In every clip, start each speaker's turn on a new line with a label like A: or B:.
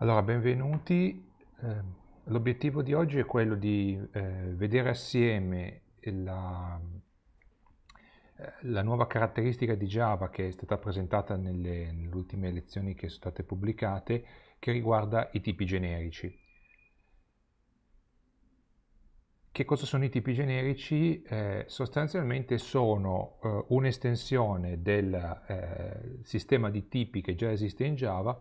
A: Allora, benvenuti. Eh, l'obiettivo di oggi è quello di eh, vedere assieme la, eh, la, nuova caratteristica di Java che è stata presentata nelle, nelle, ultime lezioni che sono state pubblicate che riguarda i tipi generici. Che cosa sono i tipi generici? Eh, sostanzialmente sono eh, un'estensione del eh, sistema di tipi che già esiste in Java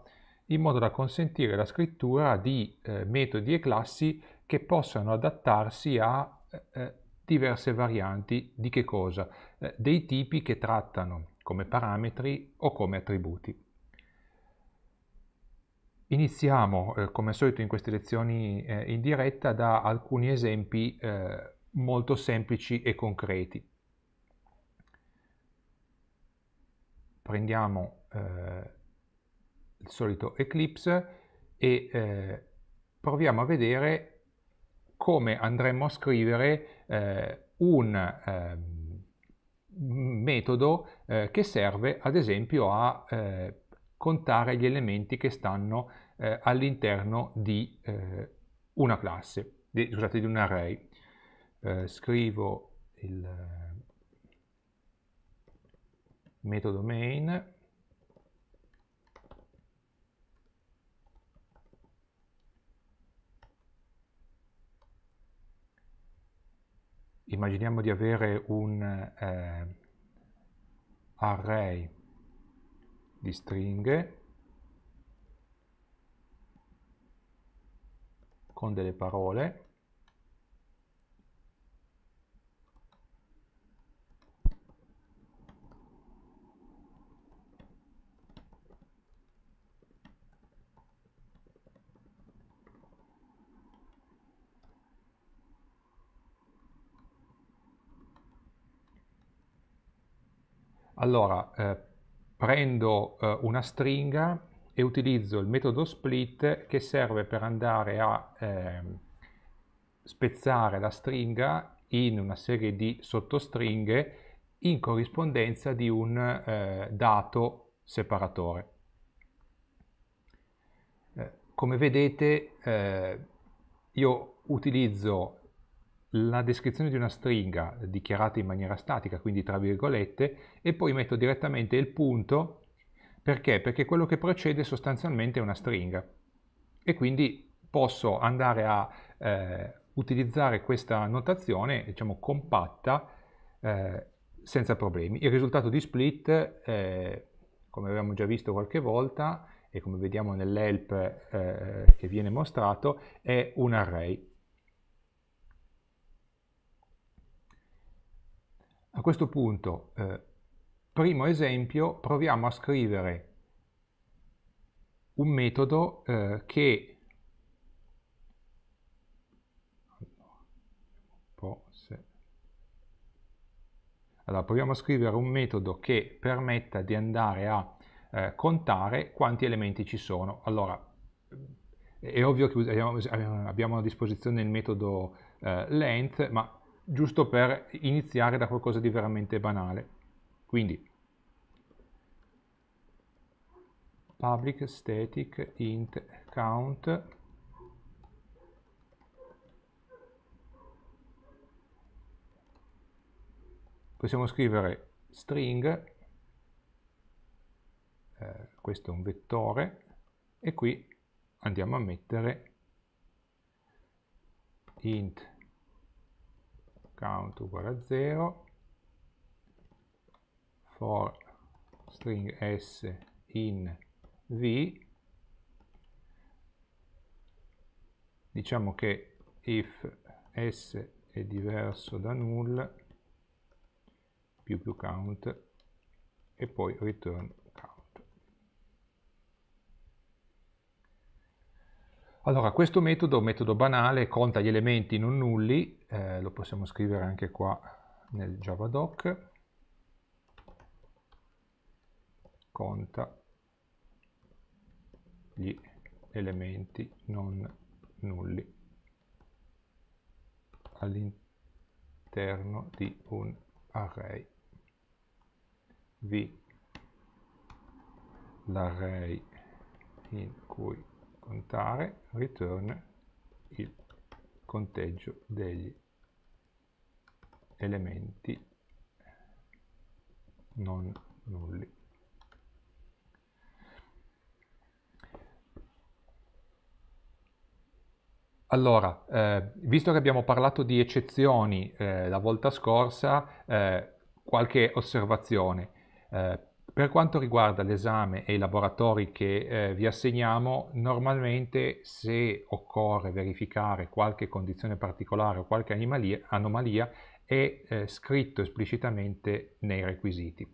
A: in modo da consentire la scrittura di eh, metodi e classi che possano adattarsi a eh, eh, diverse varianti di che cosa? Eh, dei tipi che trattano come parametri o come attributi. Iniziamo, eh, come al solito in queste lezioni eh, in diretta, da alcuni esempi molto semplici e concreti. Prendiamo il solito Eclipse e eh, proviamo a vedere come andremmo a scrivere eh, un ehm, metodo eh, che serve ad esempio a eh, contare gli elementi che stanno eh, all'interno di una classe, di, scusate, di un array. scrivo il metodo main immaginiamo di avere un eh, array di stringhe con delle parole Allora, eh, prendo eh, una stringa e utilizzo il metodo split che serve per andare a eh, spezzare la stringa in una serie di sottostringhe in corrispondenza di un eh, dato separatore. Eh, come vedete eh, io utilizzo la descrizione di una stringa dichiarata in maniera statica, quindi tra virgolette, e poi metto direttamente il punto, perché? Perché quello che precede sostanzialmente è una stringa e quindi posso andare a eh, utilizzare questa notazione, diciamo, compatta eh, senza problemi. Il risultato di split, eh, come avevamo già visto qualche volta e come vediamo nell'help eh, che viene mostrato, è un array A questo punto, eh, primo esempio, proviamo a scrivere un metodo eh, che allora, proviamo a scrivere un metodo che permetta di andare a eh, contare quanti elementi ci sono. Allora, è ovvio che abbiamo a disposizione il metodo eh, length, ma giusto per iniziare da qualcosa di veramente banale. Quindi public static int count possiamo scrivere string eh, questo è un vettore e qui andiamo a mettere int count uguale a 0 for string s in v diciamo che if s è diverso da null più più count e poi return count allora questo metodo metodo banale conta gli elementi non nulli eh, lo possiamo scrivere anche qua nel javadoc conta gli elementi non nulli all'interno di un array v l'array in cui contare return il conteggio degli elementi non nulli. Allora, eh, visto che abbiamo parlato di eccezioni eh, la volta scorsa, eh, qualche osservazione. Eh, per quanto riguarda l'esame e i laboratori che eh, vi assegniamo, normalmente se occorre verificare qualche condizione particolare o qualche anomalia, è eh, scritto esplicitamente nei requisiti.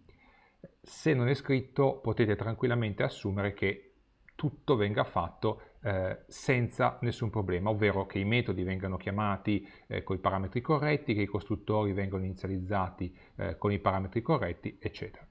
A: Se non è scritto potete tranquillamente assumere che tutto venga fatto eh, senza nessun problema, ovvero che i metodi vengano chiamati eh, con i parametri corretti, che i costruttori vengano inizializzati eh, con i parametri corretti, eccetera.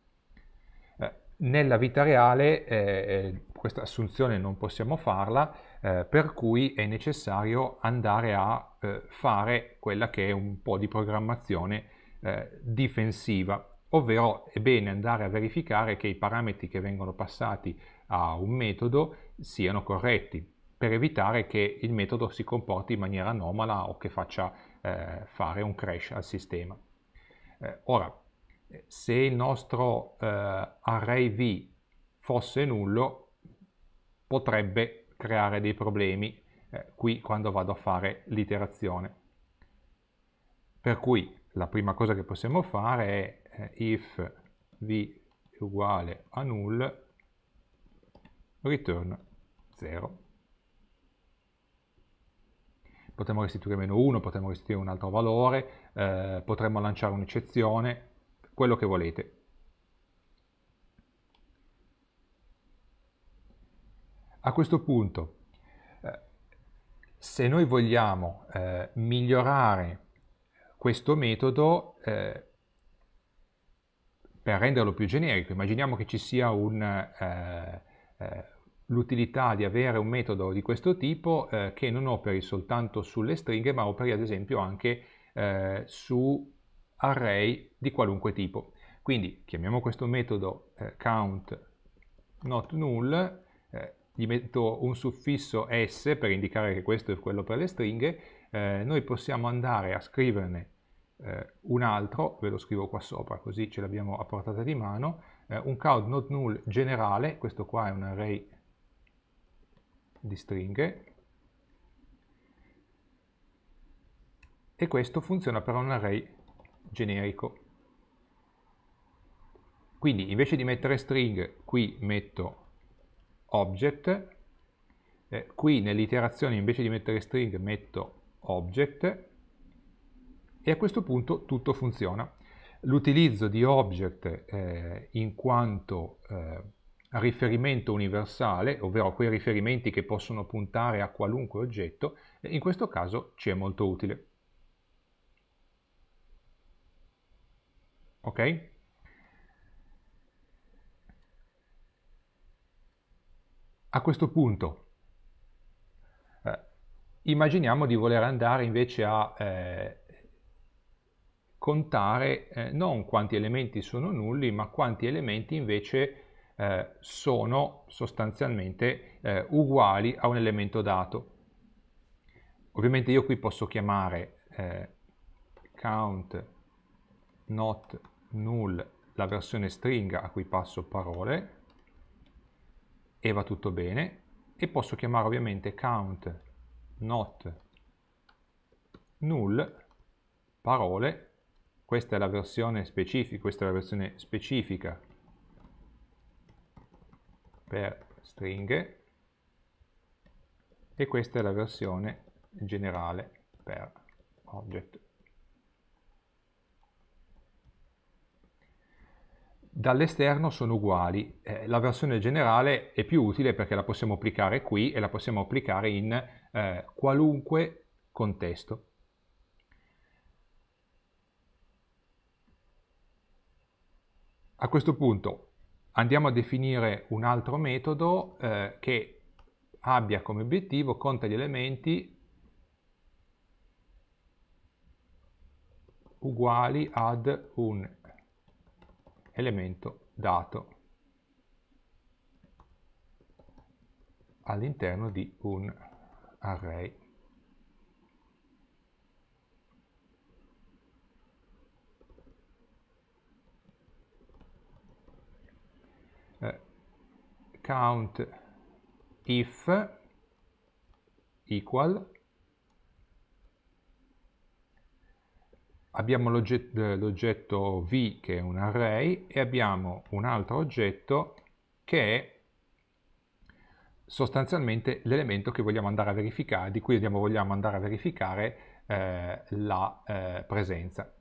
A: Eh, nella vita reale eh, questa assunzione non possiamo farla, per cui è necessario andare a eh, fare quella che è un po' di programmazione eh, difensiva, ovvero è bene andare a verificare che i parametri che vengono passati a un metodo siano corretti per evitare che il metodo si comporti in maniera anomala o che faccia eh, fare un crash al sistema. Eh, ora, se il nostro eh, array v fosse nullo, potrebbe creare dei problemi eh, qui quando vado a fare l'iterazione. Per cui la prima cosa che possiamo fare è eh, if v uguale a null return 0. Potremmo restituire meno 1, potremmo restituire un altro valore, eh, potremmo lanciare un'eccezione, quello che volete. A questo punto se noi vogliamo eh, migliorare questo metodo eh, per renderlo più generico, immaginiamo che ci sia eh, eh, l'utilità di avere un metodo di questo tipo eh, che non operi soltanto sulle stringhe ma operi ad esempio anche eh, su array di qualunque tipo. Quindi chiamiamo questo metodo count not null gli metto un suffisso s per indicare che questo è quello per le stringhe, eh, noi possiamo andare a scriverne eh, un altro, ve lo scrivo qua sopra così ce l'abbiamo a portata di mano, eh, un count not null generale, questo qua è un array di stringhe, e questo funziona per un array generico. Quindi invece di mettere string qui metto object, eh, qui nell'iterazione invece di mettere string metto object e a questo punto tutto funziona. L'utilizzo di object eh, in quanto eh, riferimento universale, ovvero quei riferimenti che possono puntare a qualunque oggetto, eh, in questo caso ci è molto utile. Ok? A questo punto eh, immaginiamo di voler andare invece a eh, contare eh, non quanti elementi sono nulli, ma quanti elementi invece eh, sono sostanzialmente eh, uguali a un elemento dato. Ovviamente io qui posso chiamare eh, count not null la versione stringa a cui passo parole e va tutto bene e posso chiamare ovviamente count not null parole questa è la versione specifica questa è la versione specifica per stringhe e questa è la versione generale per object dall'esterno sono uguali. Eh, la versione generale è più utile perché la possiamo applicare qui e la possiamo applicare in eh, qualunque contesto. A questo punto andiamo a definire un altro metodo eh, che abbia come obiettivo conta gli elementi uguali ad un elemento dato all'interno di un array. Eh, count if equal abbiamo eh, l'oggetto v che è un array e abbiamo un altro oggetto che è sostanzialmente l'elemento che vogliamo andare a verificare, di cui vogliamo andare a verificare eh, la eh, presenza.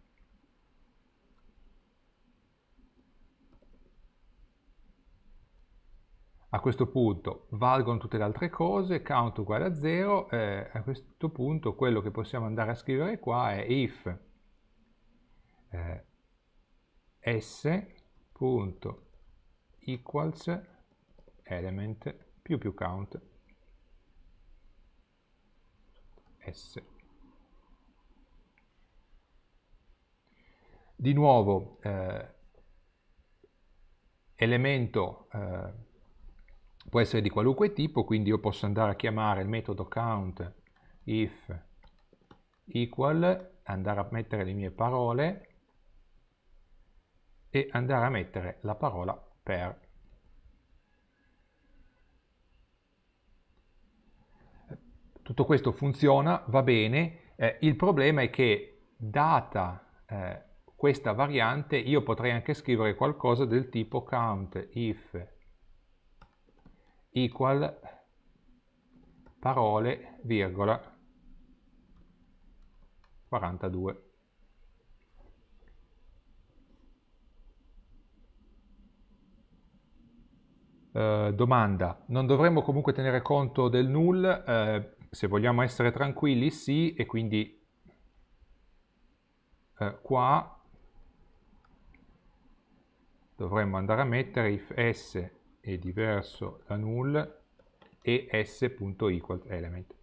A: A questo punto valgono tutte le altre cose, count uguale a 0, eh, a questo punto quello che possiamo andare a scrivere qua è if eh, s.equals element più più count s. Di nuovo eh, elemento eh, può essere di qualunque tipo, quindi io posso andare a chiamare il metodo count if equal, andare a mettere le mie parole e andare a mettere la parola per. Tutto questo funziona, va bene, eh, il problema è che data eh, questa variante io potrei anche scrivere qualcosa del tipo count if equal parole virgola 42. Eh, domanda, non dovremmo comunque tenere conto del null? Eh, se vogliamo essere tranquilli, sì, e quindi eh, qua dovremmo andare a mettere if s è diverso da null e s.equal element.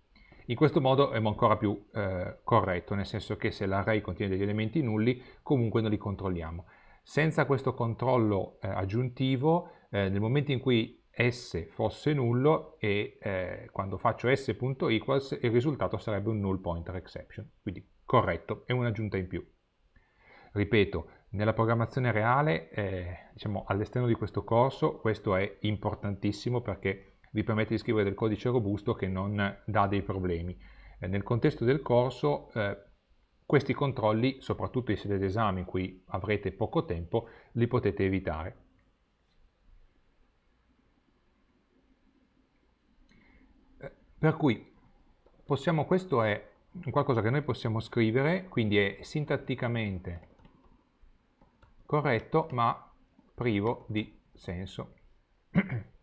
A: In questo modo è ancora più eh, corretto, nel senso che se l'array contiene degli elementi nulli, comunque non li controlliamo. Senza questo controllo eh, aggiuntivo, eh, nel momento in cui s fosse nullo e eh, quando faccio s.equals il risultato sarebbe un null pointer exception, quindi corretto, è un'aggiunta in più. Ripeto, nella programmazione reale, eh, diciamo all'esterno di questo corso, questo è importantissimo perché vi permette di scrivere del codice robusto che non dà dei problemi. Eh, nel contesto del corso eh, questi controlli, soprattutto in sede d'esame in cui avrete poco tempo, li potete evitare. Per cui possiamo, questo è qualcosa che noi possiamo scrivere, quindi è sintatticamente corretto ma privo di senso.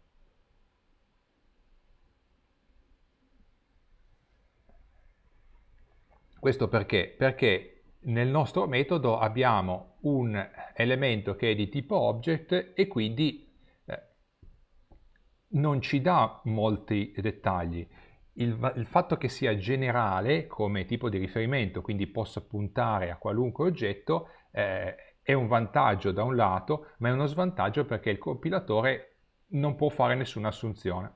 A: Questo perché? Perché nel nostro metodo abbiamo un elemento che è di tipo object e quindi eh, non ci dà molti dettagli il, il, fatto che sia generale come tipo di riferimento, quindi possa puntare a qualunque oggetto, eh, è un vantaggio da un lato, ma è uno svantaggio perché il compilatore non può fare nessuna assunzione.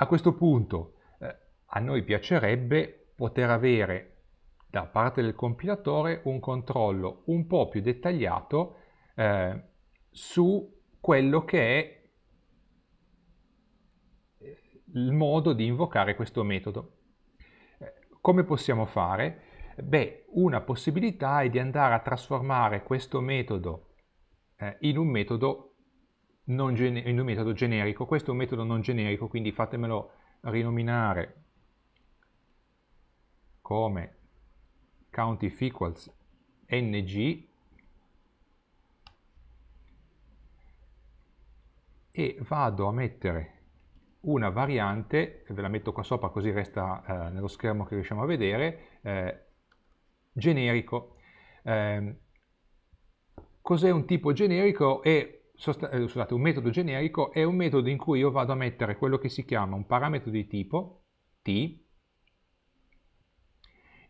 A: A questo punto eh, a noi piacerebbe poter avere da parte del compilatore un controllo un po' più dettagliato eh, su quello che è il modo di invocare questo metodo. Come possiamo fare? Beh, una possibilità è di andare a trasformare questo metodo eh, in, un metodo in un metodo generico. Questo è un metodo non generico, quindi fatemelo rinominare come count equals ng e vado a mettere una variante, ve la metto qua sopra così resta eh, nello schermo che riusciamo a vedere, eh, generico. Eh, Cos'è un tipo generico? È, eh, scusate, un metodo generico è un metodo in cui io vado a mettere quello che si chiama un parametro di tipo, t,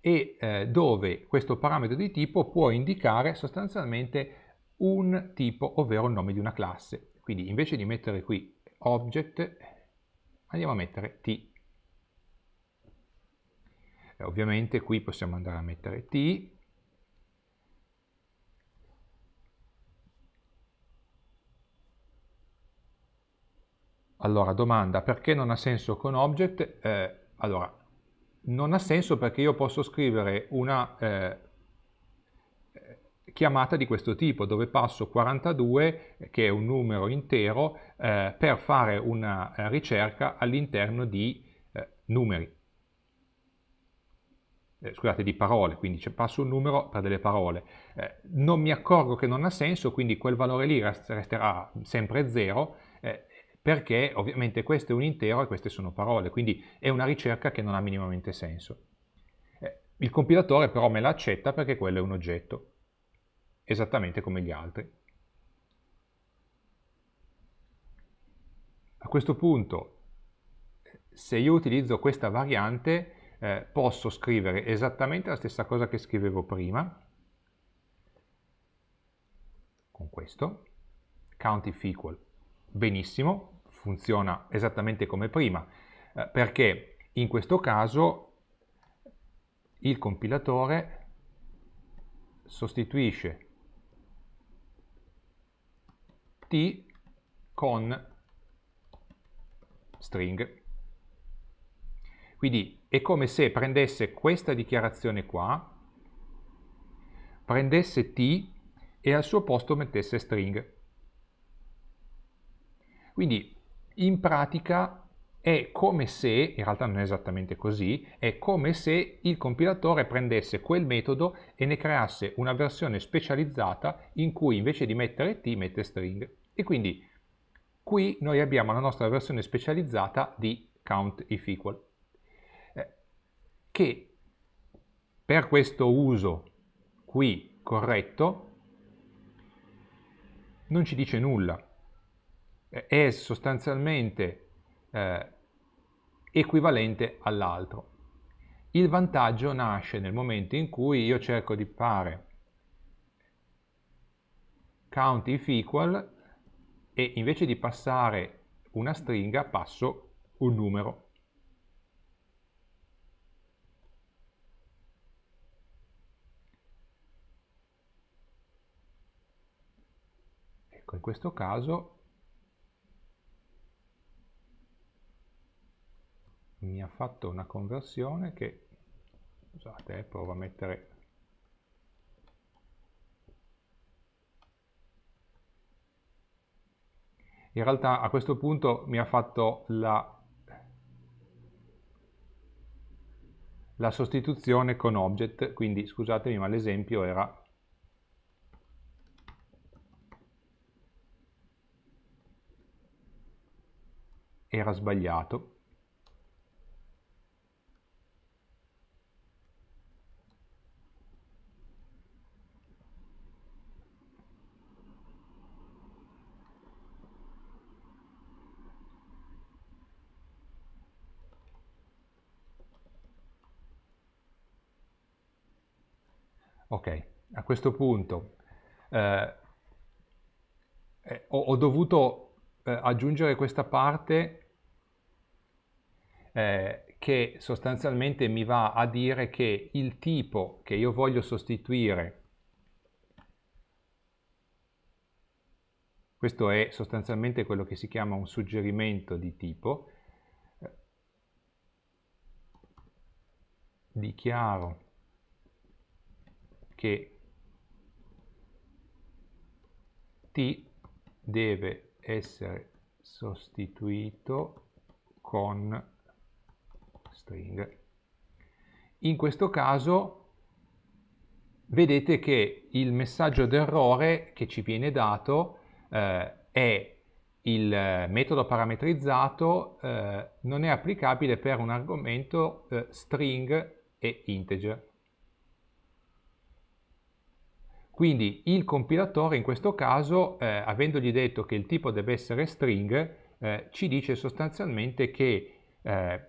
A: e eh, dove questo parametro di tipo può indicare sostanzialmente un tipo, ovvero il nome di una classe. Quindi invece di mettere qui object, andiamo a mettere t. E ovviamente qui possiamo andare a mettere t, Allora, domanda, perché non ha senso con object? Eh, allora, non ha senso perché io posso scrivere una eh, chiamata di questo tipo dove passo 42 che è un numero intero eh, per fare una eh, ricerca all'interno di eh, numeri eh, scusate di parole quindi passo un numero per delle parole eh, non mi accorgo che non ha senso quindi quel valore lì resterà sempre 0 eh, perché ovviamente questo è un intero e queste sono parole quindi è una ricerca che non ha minimamente senso il compilatore però me l'accetta perché quello è un oggetto esattamente come gli altri. A questo punto, se io utilizzo questa variante, eh, posso scrivere esattamente la stessa cosa che scrivevo prima, con questo, count if equal. Benissimo, funziona esattamente come prima, eh, perché in questo caso il compilatore sostituisce t con string. Quindi è come se prendesse questa dichiarazione qua, prendesse t e al suo posto mettesse string. Quindi in pratica è come se, in realtà non è esattamente così, è come se il compilatore prendesse quel metodo e ne creasse una versione specializzata in cui invece di mettere t mette string. E quindi qui noi abbiamo la nostra versione specializzata di count if equal, eh, che per questo uso qui corretto non ci dice nulla, eh, è sostanzialmente eh, equivalente all'altro. Il vantaggio nasce nel momento in cui io cerco di fare count if equal e invece di passare una stringa passo un numero. Ecco, in questo caso mi ha fatto una conversione che, scusate, eh, provo a mettere in realtà a questo punto mi ha fatto la, la sostituzione con object, quindi scusatemi ma l'esempio era era sbagliato Ok, a questo punto eh, eh, ho, ho, dovuto eh, aggiungere questa parte eh, che sostanzialmente mi va a dire che il tipo che io voglio sostituire, questo è sostanzialmente quello che si chiama un suggerimento di tipo, eh, dichiaro che t deve essere sostituito con string. In questo caso vedete che il messaggio d'errore che ci viene dato eh, è il metodo parametrizzato eh, non è applicabile per un argomento eh, string e integer. Quindi il compilatore in questo caso, eh, avendogli detto che il tipo deve essere string, eh, ci dice sostanzialmente che eh,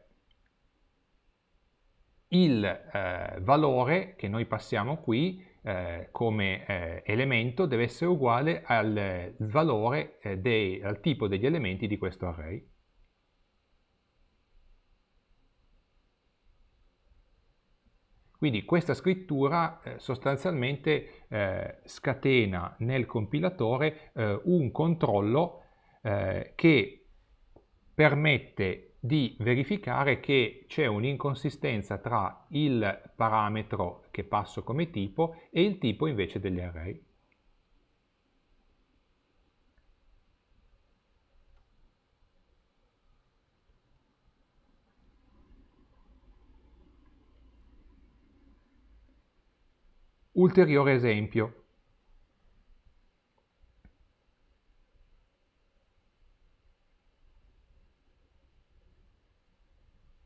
A: il eh, valore che noi passiamo qui eh, come eh, elemento deve essere uguale al valore dei, al tipo degli elementi di questo array. Quindi questa scrittura eh, sostanzialmente eh, scatena nel compilatore eh, un controllo eh, che permette di verificare che c'è un'inconsistenza tra il parametro che passo come tipo e il tipo invece degli array. Ulteriore esempio.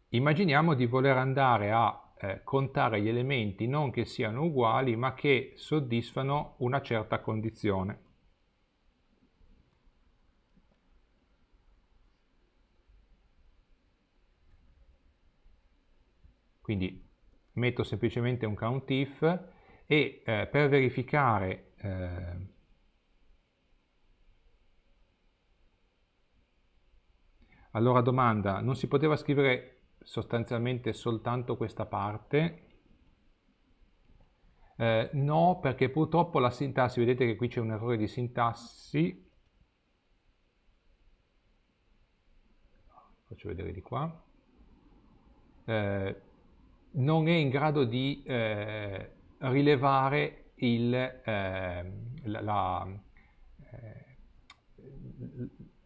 A: Immaginiamo di voler andare a eh, contare gli elementi non che siano uguali ma che soddisfano una certa condizione. Quindi metto semplicemente un count if e eh, per verificare eh, allora domanda non si poteva scrivere sostanzialmente soltanto questa parte eh, no perché purtroppo la sintassi vedete che qui c'è un errore di sintassi faccio vedere di qua eh, non è in grado di eh, rilevare il, eh, la, la, eh,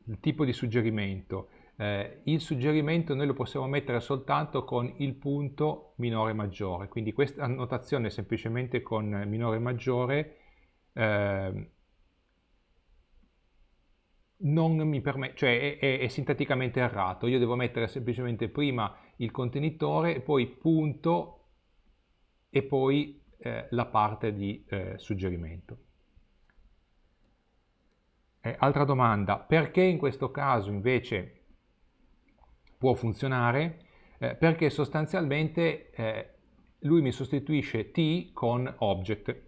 A: il, tipo di suggerimento. Eh, il suggerimento noi lo possiamo mettere soltanto con il punto minore e maggiore, quindi questa annotazione semplicemente con minore e maggiore ehm, non mi permette, cioè è, è, è, sintaticamente errato, io devo mettere semplicemente prima il contenitore, poi punto e poi eh, la parte di eh, suggerimento. Eh, altra domanda, perché in questo caso invece può funzionare? Eh, perché sostanzialmente eh, lui mi sostituisce t con object,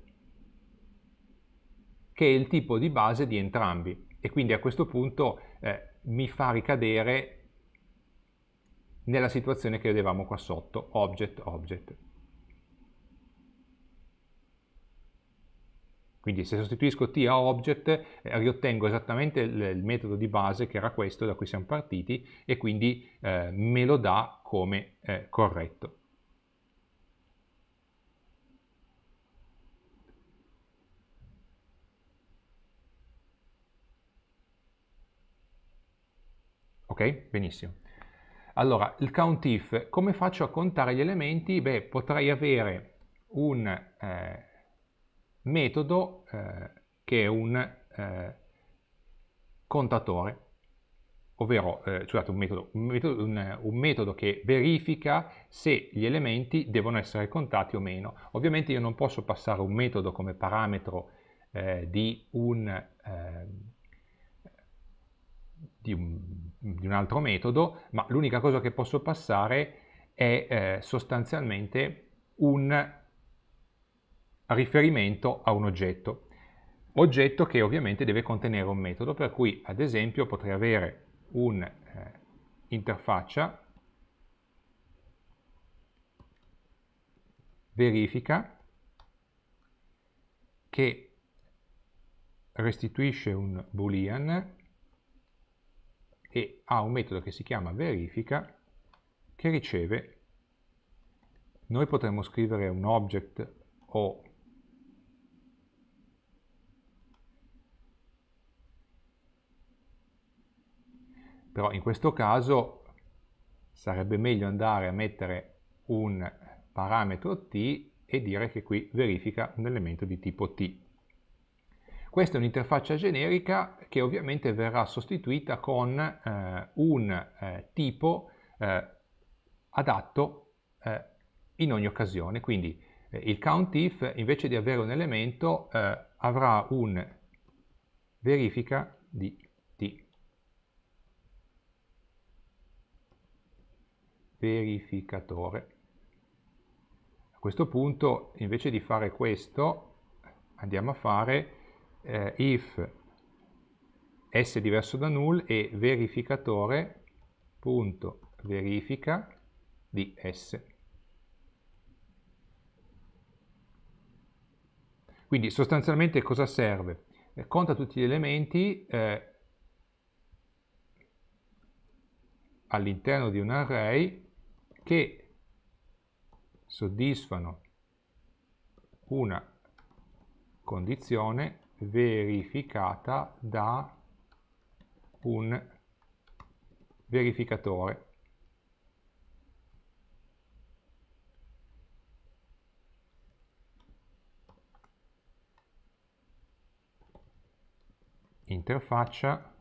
A: che è il tipo di base di entrambi e quindi a questo punto mi fa ricadere nella situazione che vedevamo qua sotto, object, object. Quindi se sostituisco t a object eh, riottengo esattamente il, metodo di base che era questo da cui siamo partiti e quindi eh, me lo dà come eh, corretto. Ok? Benissimo. Allora, il count if, come faccio a contare gli elementi? Beh, potrei avere un eh, metodo eh, che è un eh, contatore, ovvero eh, scusate, un, metodo, un, metodo, un, un, metodo, che verifica se gli elementi devono essere contati o meno. Ovviamente io non posso passare un metodo come parametro eh, di un ehm, di un, di un, altro metodo, ma l'unica cosa che posso passare è eh, sostanzialmente un a riferimento a un oggetto, oggetto che ovviamente deve contenere un metodo, per cui ad esempio potrei avere un'interfaccia eh, verifica che restituisce un boolean e ha un metodo che si chiama verifica che riceve, noi potremmo scrivere un object o però in questo caso sarebbe meglio andare a mettere un parametro t e dire che qui verifica un elemento di tipo t. Questa è un'interfaccia generica che ovviamente verrà sostituita con eh, un eh, tipo eh, adatto eh, in ogni occasione, quindi eh, il COUNTIF invece di avere un elemento eh, avrà un verifica di verificatore. A questo punto invece di fare questo andiamo a fare eh, if s diverso da null e verificatore.verifica di s. Quindi sostanzialmente cosa serve? Eh, conta tutti gli elementi eh, all'interno di un array che soddisfano una condizione verificata da un verificatore. interfaccia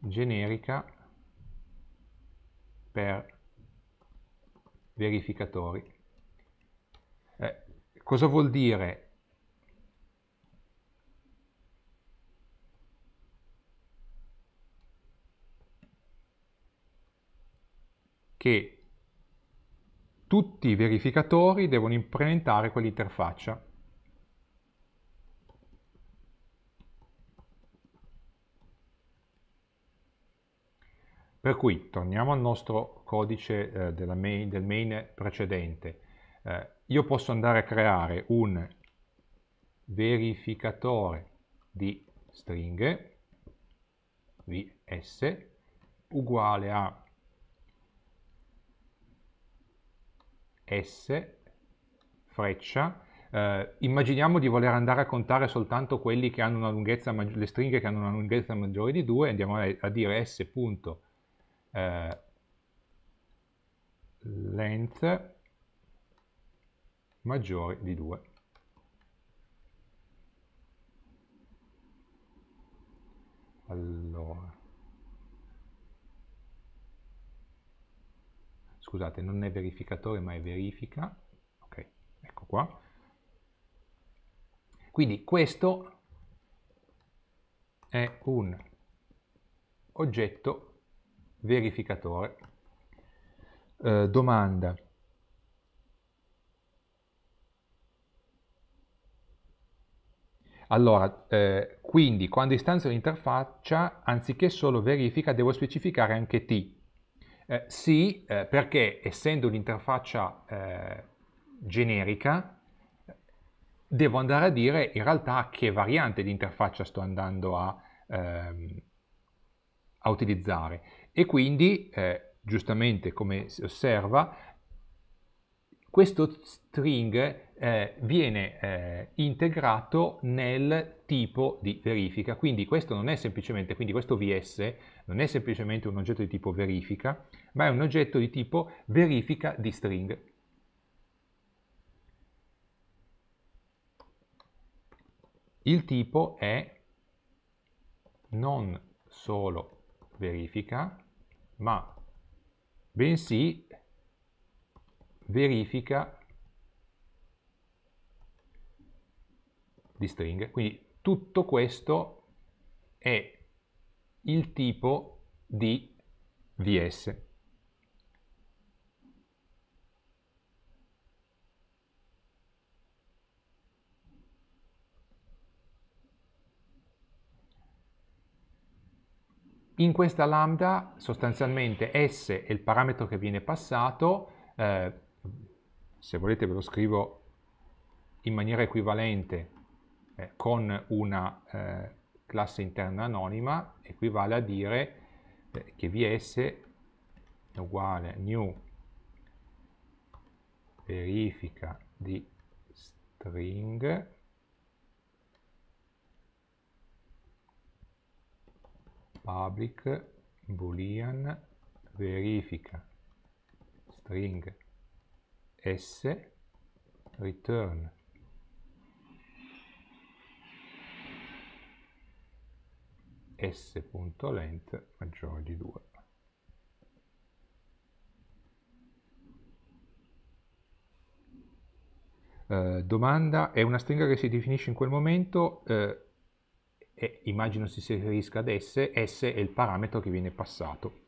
A: generica per verificatori. Eh, cosa vuol dire? Che tutti i verificatori devono implementare quell'interfaccia. Per cui torniamo al nostro codice eh, main, del main precedente. Eh, io posso andare a creare un verificatore di stringhe vs uguale a s freccia eh, immaginiamo di voler andare a contare soltanto quelli che hanno una lunghezza le stringhe che hanno una lunghezza maggiore di 2 andiamo a, a dire s.freccia eh, length maggiore di 2. Allora, scusate, non è verificatore ma è verifica. Ok, ecco qua. Quindi questo è un oggetto verificatore. Eh, domanda. Allora, eh, quindi quando istanzio l'interfaccia, anziché solo verifica, devo specificare anche T. Eh, sì, eh, perché essendo un'interfaccia eh, generica, devo andare a dire in realtà che variante di interfaccia sto andando a, ehm, a utilizzare. E quindi, eh, giustamente come si osserva, questo string eh, viene eh, integrato nel tipo di verifica. Quindi questo non è semplicemente, quindi questo VS non è semplicemente un oggetto di tipo verifica, ma è un oggetto di tipo verifica di string. Il tipo è non solo verifica, ma bensì verifica di stringhe. Quindi tutto questo è il tipo di VS. In questa lambda sostanzialmente S è il parametro che viene passato, eh, se volete ve lo scrivo in maniera equivalente eh, con una eh, classe interna anonima, equivale a dire eh, che vs è uguale a new verifica di string public boolean verifica string s return s.length maggiore di 2. Eh, domanda, è una stringa che si definisce in quel momento, eh, e immagino si riferisca ad S, S è il parametro che viene passato.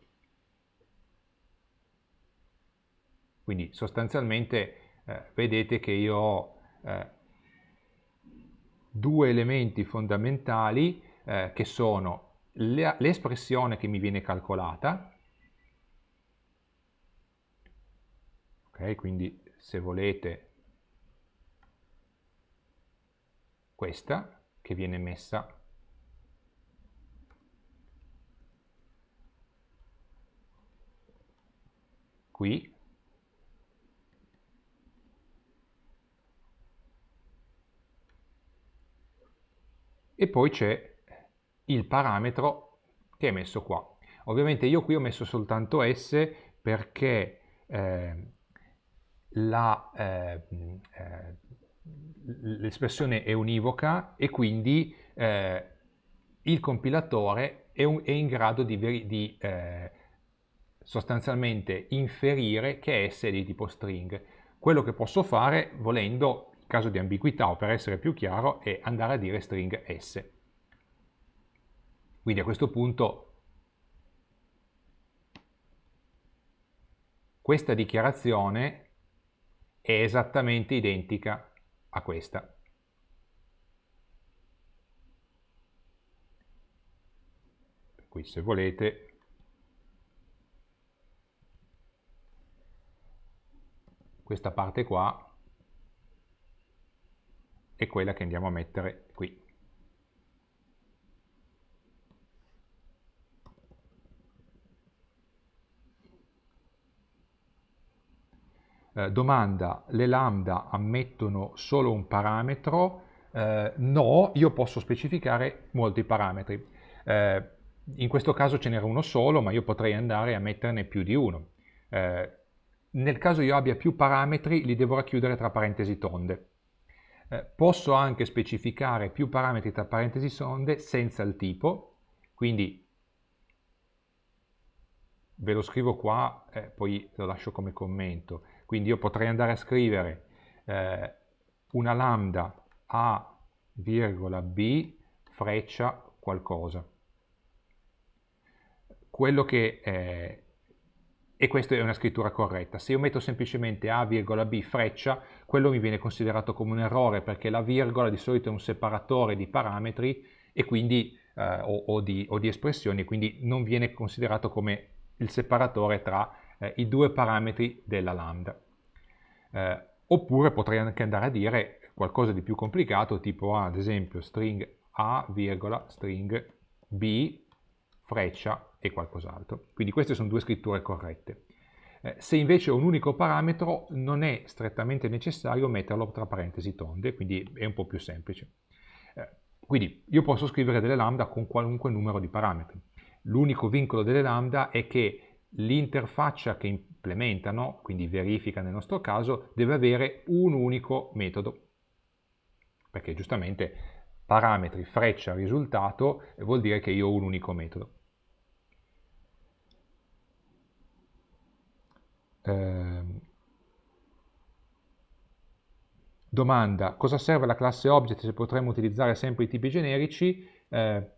A: Quindi sostanzialmente eh, vedete che io ho eh, due elementi fondamentali eh, che sono l'espressione che mi viene calcolata, ok, quindi se volete questa che viene messa qui e poi c'è il parametro che è messo qua. Ovviamente io qui ho messo soltanto S perché ehm, ehm, eh, l'espressione eh, eh, è univoca e quindi eh, il compilatore è, un, è in grado di, di eh, sostanzialmente inferire che S è di tipo string. Quello che posso fare, volendo, in caso di ambiguità o per essere più chiaro, è andare a dire string S. Quindi a questo punto questa dichiarazione è esattamente identica a questa. Qui se volete questa parte qua è quella che andiamo a mettere qui. Eh, domanda, le lambda ammettono solo un parametro? Eh, no, io posso specificare molti parametri. Eh, in questo caso ce n'era uno solo, ma io potrei andare a metterne più di uno. Eh, nel caso io abbia più parametri li devo racchiudere tra parentesi tonde. Eh, posso anche specificare più parametri tra parentesi tonde senza il tipo, quindi ve lo scrivo qua, eh, poi lo lascio come commento. Quindi io potrei andare a scrivere eh, una lambda a virgola b freccia qualcosa. Quello che e questa è una scrittura corretta. Se io metto semplicemente A, B, freccia, quello mi viene considerato come un errore perché la virgola di solito è un separatore di parametri e quindi, eh, o, o, di, o, di, espressioni, quindi non viene considerato come il separatore tra eh, i due parametri della lambda. Eh, oppure potrei anche andare a dire qualcosa di più complicato, tipo ah, ad esempio string A, virgola, string B, freccia, e qualcos'altro. Quindi queste sono due scritture corrette. Eh, se invece ho un unico parametro non è strettamente necessario metterlo tra parentesi tonde, quindi è un po' più semplice. Eh, quindi io posso scrivere delle lambda con qualunque numero di parametri. L'unico vincolo delle lambda è che l'interfaccia che implementano, quindi verifica nel nostro caso, deve avere un unico metodo. Perché giustamente parametri, freccia, risultato vuol dire che io ho un unico metodo. Ehm, domanda, cosa serve la classe object se potremmo utilizzare sempre i tipi generici? Eh,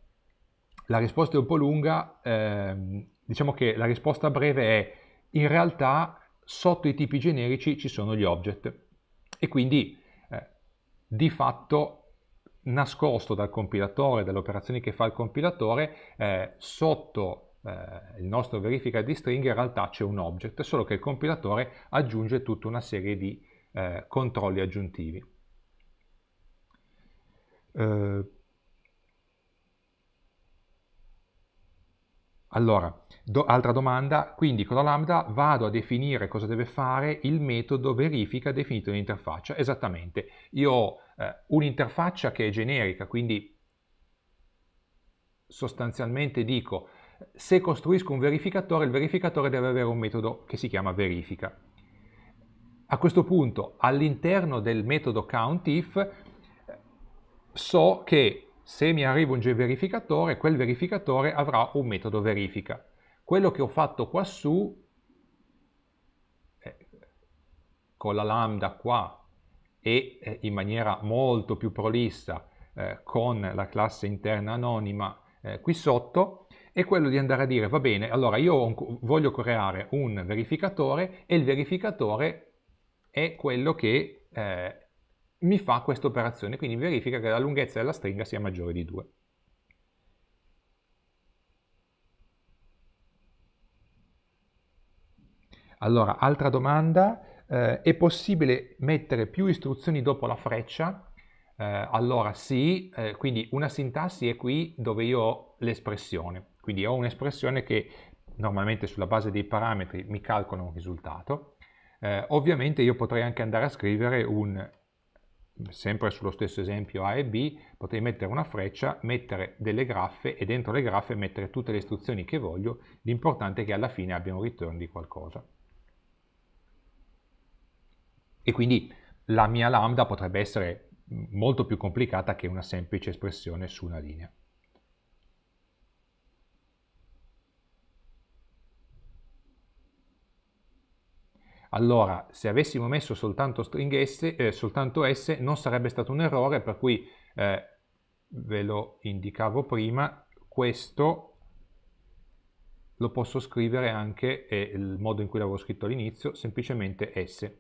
A: la risposta è un po' lunga, eh, diciamo che la risposta breve è in realtà sotto i tipi generici ci sono gli object e quindi eh, di fatto nascosto dal compilatore, dalle operazioni che fa il compilatore, eh, sotto eh, il nostro verifica di stringhe in realtà c'è un object, solo che il compilatore aggiunge tutta una serie di eh, controlli aggiuntivi. Eh, allora, do, altra domanda, quindi con la lambda vado a definire cosa deve fare il metodo verifica definito in interfaccia. Esattamente, io ho eh, un'interfaccia che è generica, quindi sostanzialmente dico se costruisco un verificatore, il verificatore deve avere un metodo che si chiama verifica. A questo punto, all'interno del metodo CountIf, so che se mi arriva un verificatore, quel verificatore avrà un metodo verifica. Quello che ho fatto qua su, eh, con la lambda qua e eh, in maniera molto più prolissa eh, con la classe interna anonima eh, qui sotto, è quello di andare a dire va bene, allora io voglio creare un verificatore e il verificatore è quello che eh, mi fa questa operazione, quindi verifica che la lunghezza della stringa sia maggiore di 2. Allora, altra domanda, eh, è possibile mettere più istruzioni dopo la freccia? Eh, allora sì, eh, quindi una sintassi è qui dove io ho l'espressione. Quindi ho un'espressione che normalmente sulla base dei parametri mi calcola un risultato. Eh, ovviamente io potrei anche andare a scrivere un, sempre sullo stesso esempio A e B, potrei mettere una freccia, mettere delle graffe e dentro le graffe mettere tutte le istruzioni che voglio, l'importante è che alla fine abbia un return di qualcosa. E quindi la mia lambda potrebbe essere molto più complicata che una semplice espressione su una linea. Allora, se avessimo messo soltanto string S, eh, soltanto S non sarebbe stato un errore, per cui eh, ve lo indicavo prima, questo lo posso scrivere anche, è il modo in cui l'avevo scritto all'inizio, semplicemente S.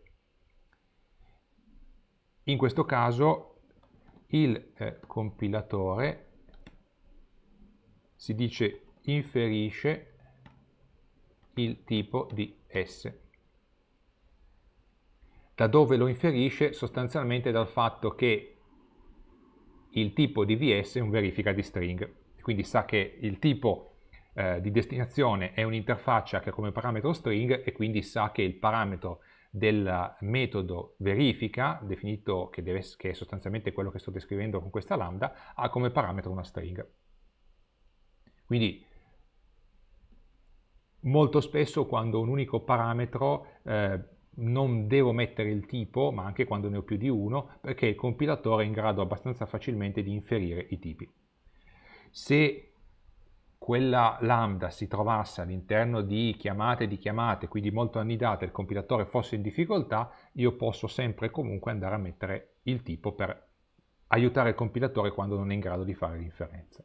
A: In questo caso il eh, compilatore si dice inferisce il tipo di S da dove lo inferisce sostanzialmente dal fatto che il tipo di VS è un verifica di string, quindi sa che il tipo eh, di destinazione è un'interfaccia che ha come parametro string e quindi sa che il parametro del metodo verifica, definito che, deve, che è sostanzialmente quello che sto descrivendo con questa lambda, ha come parametro una string. Quindi molto spesso quando un unico parametro eh, non devo mettere il tipo, ma anche quando ne ho più di uno, perché il compilatore è in grado abbastanza facilmente di inferire i tipi. Se quella lambda si trovasse all'interno di chiamate di chiamate, quindi molto annidate, il compilatore fosse in difficoltà, io posso sempre e comunque andare a mettere il tipo per aiutare il compilatore quando non è in grado di fare l'inferenza.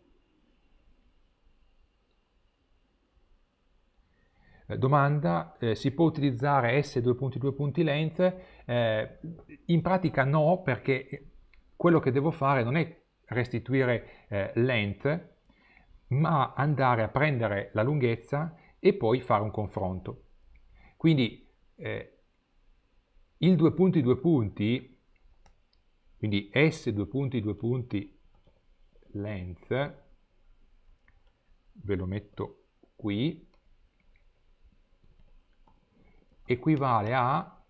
A: Eh, domanda, eh, si può utilizzare S2.2 punti length? Eh, in pratica no, perché quello che devo fare non è restituire eh, length, ma andare a prendere la lunghezza e poi fare un confronto. Quindi eh, il 2 punti 2 punti, quindi s 22 punti 2 punti length, ve lo metto qui, equivale a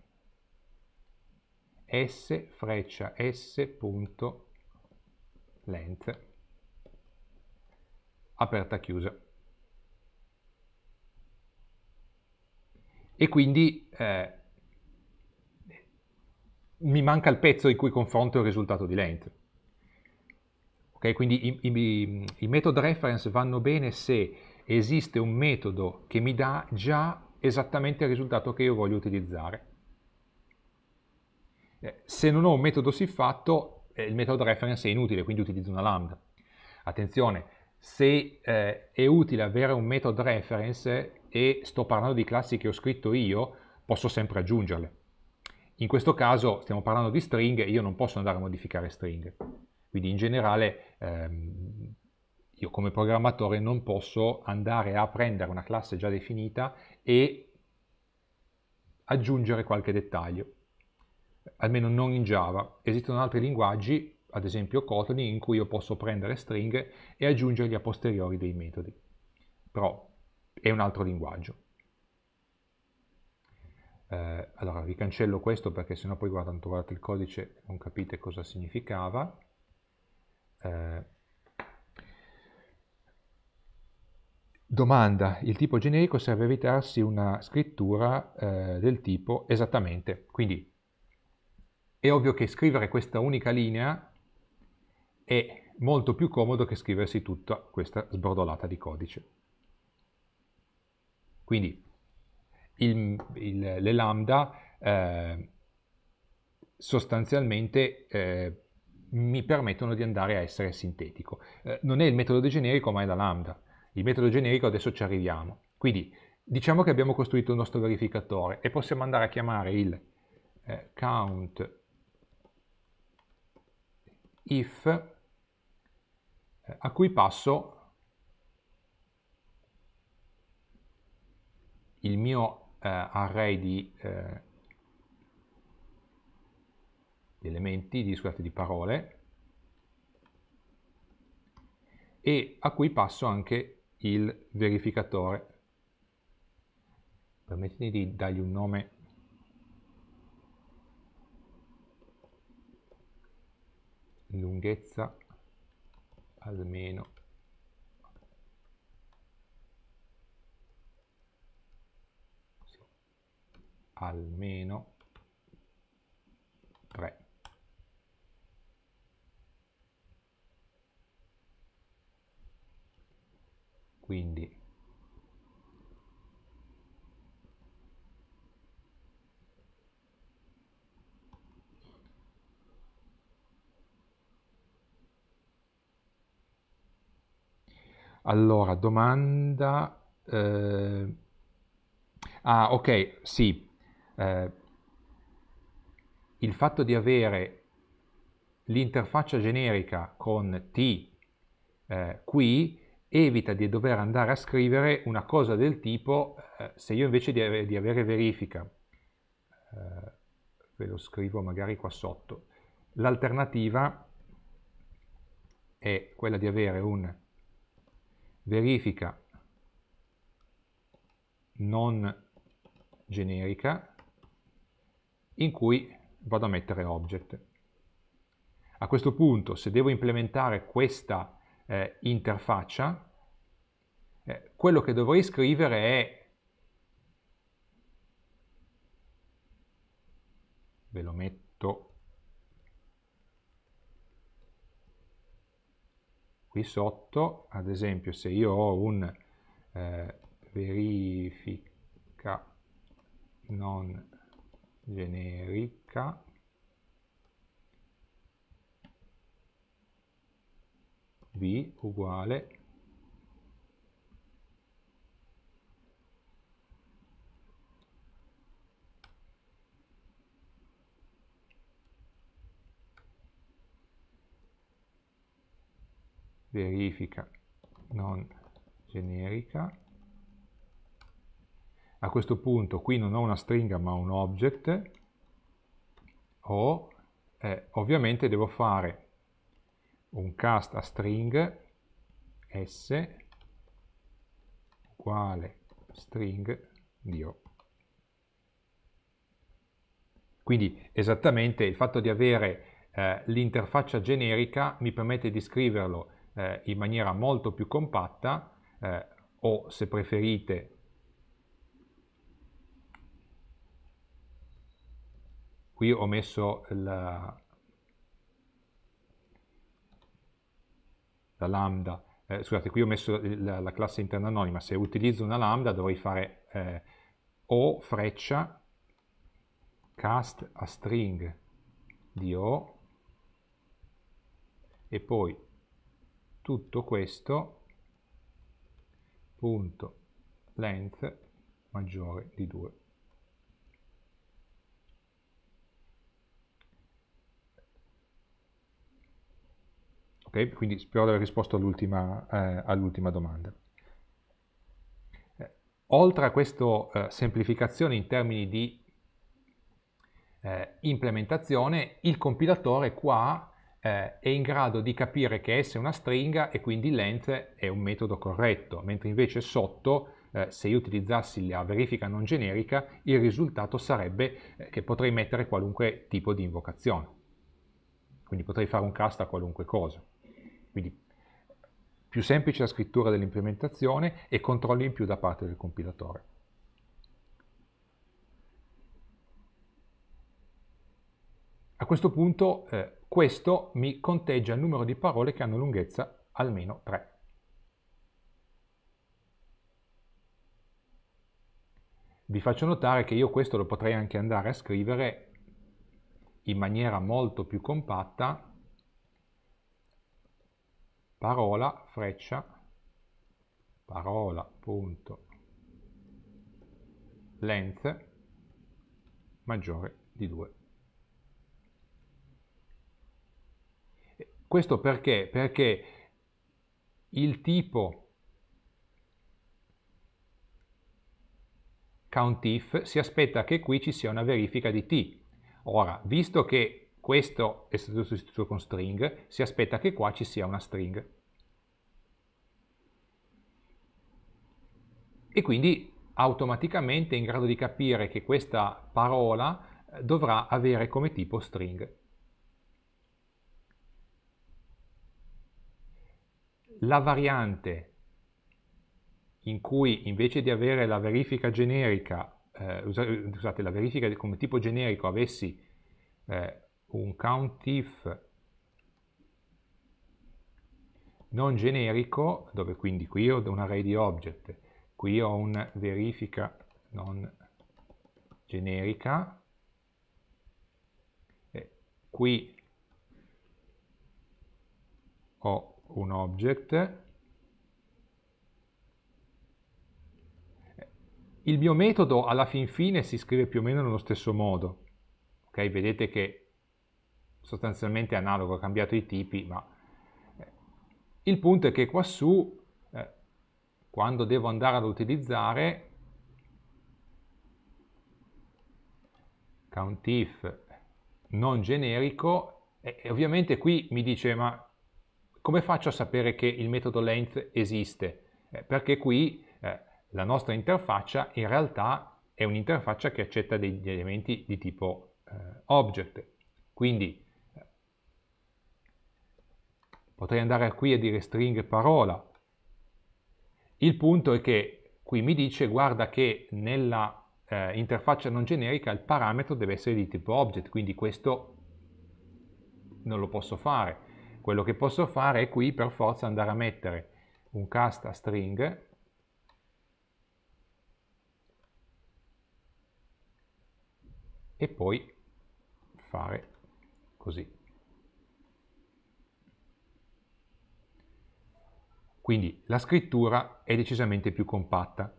A: s freccia s punto length aperta chiusa. E quindi eh, mi manca il pezzo in cui confronto il risultato di length. ok quindi i, i, i method reference vanno bene se esiste un metodo che mi dà già esattamente il risultato che io voglio utilizzare. Eh, se non ho un metodo siffatto, eh, il metodo reference è inutile, quindi utilizzo una lambda. Attenzione, se eh, è utile avere un metodo reference e sto parlando di classi che ho scritto io, posso sempre aggiungerle. In questo caso stiamo parlando di stringhe, io non posso andare a modificare stringhe. Quindi in generale ehm, io come programmatore non posso andare a prendere una classe già definita e aggiungere qualche dettaglio, almeno non in Java. Esistono altri linguaggi, ad esempio Kotlin, in cui io posso prendere stringhe e aggiungergli a posteriori dei metodi, però è un altro linguaggio. Eh, allora, vi cancello questo perché sennò poi guardate, guardate il codice non capite cosa significava. Eh, domanda il tipo generico serve a evitarsi una scrittura eh, del tipo esattamente. Quindi è ovvio che scrivere questa unica linea è molto più comodo che scriversi tutta questa sbordolata di codice. Quindi il, il, le lambda eh, sostanzialmente eh, mi permettono di andare a essere sintetico. Eh, non è il metodo generico ma è la lambda il metodo generico adesso ci arriviamo. Quindi diciamo che abbiamo costruito il nostro verificatore e possiamo andare a chiamare il eh, count if eh, a cui passo il mio eh, array di, eh, di elementi, di, scusate, di parole e a cui passo anche il verificatore permettimi di dargli un nome lunghezza almeno almeno quindi Allora, domanda... Eh, ah, ok, sì. Eh, il fatto di avere l'interfaccia generica con T eh, qui evita di dover andare a scrivere una cosa del tipo eh, se io invece di, avere, di avere verifica, eh, ve lo scrivo magari qua sotto, l'alternativa è quella di avere un verifica non generica in cui vado a mettere object. A questo punto, se devo implementare questa eh, interfaccia, eh, quello che dovrei scrivere è, ve lo metto qui sotto, ad esempio se io ho un eh, verifica non generica, v uguale verifica non generica. A questo punto qui non ho una stringa ma un object o eh, ovviamente devo fare un cast a string s uguale string dio. Quindi esattamente il fatto di avere eh, l'interfaccia generica mi permette di scriverlo eh, in maniera molto più compatta eh, o se preferite qui ho messo la, la lambda, eh, scusate, qui ho messo la, la, classe interna anonima, se utilizzo una lambda dovrei fare eh, o freccia cast a string di o e poi tutto questo punto length maggiore di 2. Okay? Quindi spero di aver risposto all'ultima eh, all domanda. Eh, oltre a questa eh, semplificazione in termini di eh, implementazione, il compilatore qua eh, è in grado di capire che S è una stringa e quindi length è un metodo corretto, mentre invece sotto se io utilizzassi la verifica non generica il risultato sarebbe che potrei mettere qualunque tipo di invocazione quindi potrei fare un cast a qualunque cosa. Quindi più semplice la scrittura dell'implementazione e controlli in più da parte del compilatore. A questo punto eh, questo mi conteggia il numero di parole che hanno lunghezza almeno 3. Vi faccio notare che io questo lo potrei anche andare a scrivere in maniera molto più compatta parola freccia parola punto length maggiore di 2. Questo perché? Perché il tipo countif si aspetta che qui ci sia una verifica di t. Ora, visto che questo è stato sostituito con string, si aspetta che qua ci sia una string. E quindi automaticamente è in grado di capire che questa parola eh, dovrà avere come tipo string. La variante in cui invece di avere la verifica generica, eh, usate la verifica come tipo generico, avessi eh, un COUNTIF non generico, dove quindi qui ho un array di object, qui ho una verifica non generica, e qui ho un object, il mio metodo alla fin fine si scrive più o meno nello stesso modo, ok? Vedete che sostanzialmente analogo, ha cambiato i tipi, ma eh, il punto è che quassù, eh, quando devo andare ad utilizzare, countif non generico, e ovviamente qui mi dice, ma come faccio a sapere che il metodo length esiste? Eh, perché qui eh, la nostra interfaccia in realtà è un'interfaccia che accetta degli elementi di tipo eh, object. Quindi Potrei andare qui a dire string parola. Il punto è che qui mi dice guarda che nella eh, interfaccia non generica il parametro deve essere di tipo object, quindi questo non lo posso fare. Quello che posso fare è qui per forza andare a mettere un cast a string e poi fare così. Quindi la scrittura è decisamente più compatta.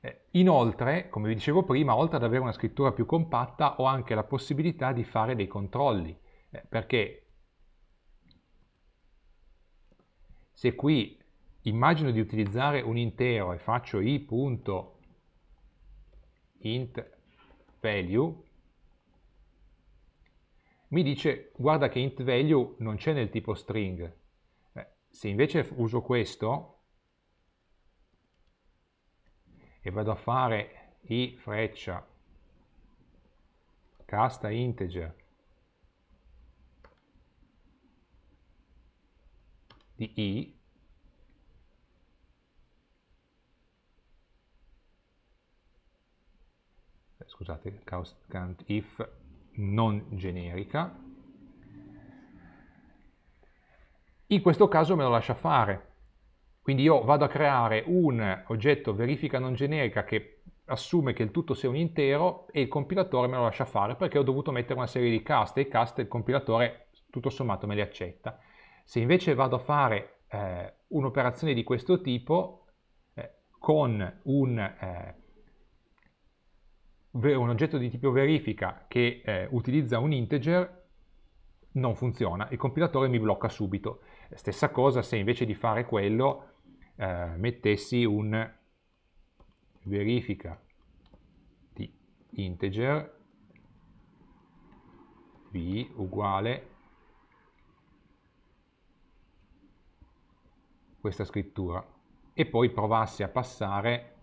A: Eh, inoltre, come vi dicevo prima, oltre ad avere una scrittura più compatta, ho anche la possibilità di fare dei controlli, eh, perché se qui immagino di utilizzare un intero e faccio i.int value, mi dice guarda che int value non c'è nel tipo string, se invece uso questo e vado a fare i freccia casta integer di i eh, scusate, count if non generica, In questo caso me lo lascia fare. Quindi io vado a creare un oggetto verifica non generica che assume che il tutto sia un intero e il compilatore me lo lascia fare perché ho dovuto mettere una serie di cast e i cast il compilatore tutto sommato me li accetta. Se invece vado a fare eh, un'operazione di questo tipo eh, con un, eh, un, oggetto di tipo verifica che eh, utilizza un integer non funziona, il compilatore mi blocca subito. Stessa cosa se invece di fare quello eh, mettessi un verifica di integer b uguale questa scrittura e poi provassi a passare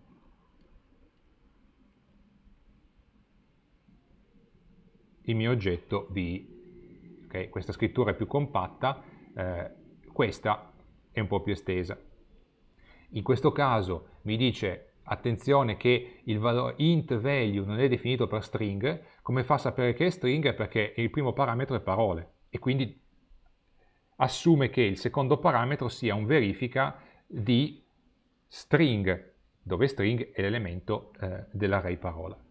A: il mio oggetto di okay? questa scrittura è più compatta eh, questa è un po' più estesa. In questo caso mi dice attenzione che il valore int value non è definito per string, come fa a sapere che è string? Perché il primo parametro è parole e quindi assume che il secondo parametro sia un verifica di string, dove string è l'elemento eh, dell'array parola.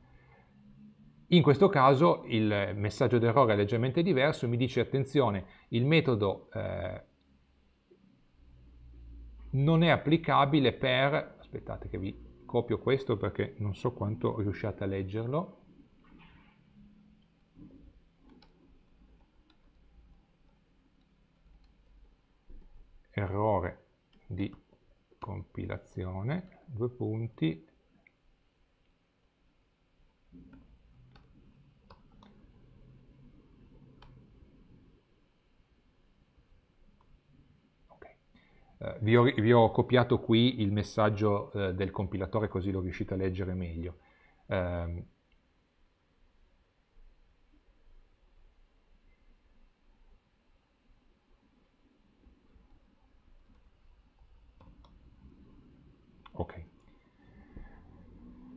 A: In questo caso il messaggio d'errore è leggermente diverso, mi dice attenzione, il metodo eh, non è applicabile per, aspettate che vi copio questo perché non so quanto riusciate a leggerlo, errore di compilazione, due punti, Eh, vi, ho, vi, ho, copiato qui il messaggio eh, del compilatore così lo riuscite a leggere meglio. Eh, ok.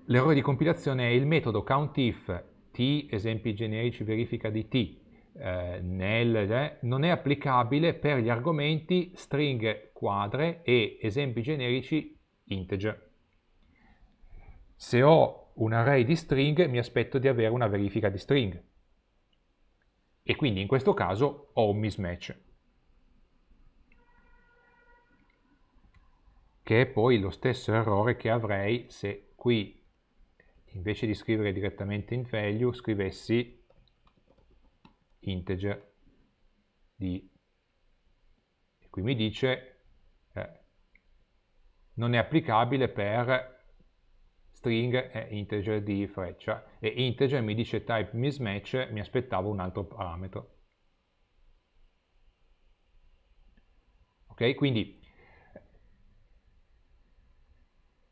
A: L'errore di compilazione è il metodo countif t esempi generici verifica di t eh, nel, eh, non è applicabile per gli argomenti string quadre e esempi generici integer. Se ho un array di string mi aspetto di avere una verifica di string e quindi in questo caso ho un mismatch che è poi lo stesso errore che avrei se qui invece di scrivere direttamente in value scrivessi integer di e qui mi dice non è applicabile per string e integer di freccia e integer mi dice type mismatch, mi aspettavo un altro parametro. Ok, quindi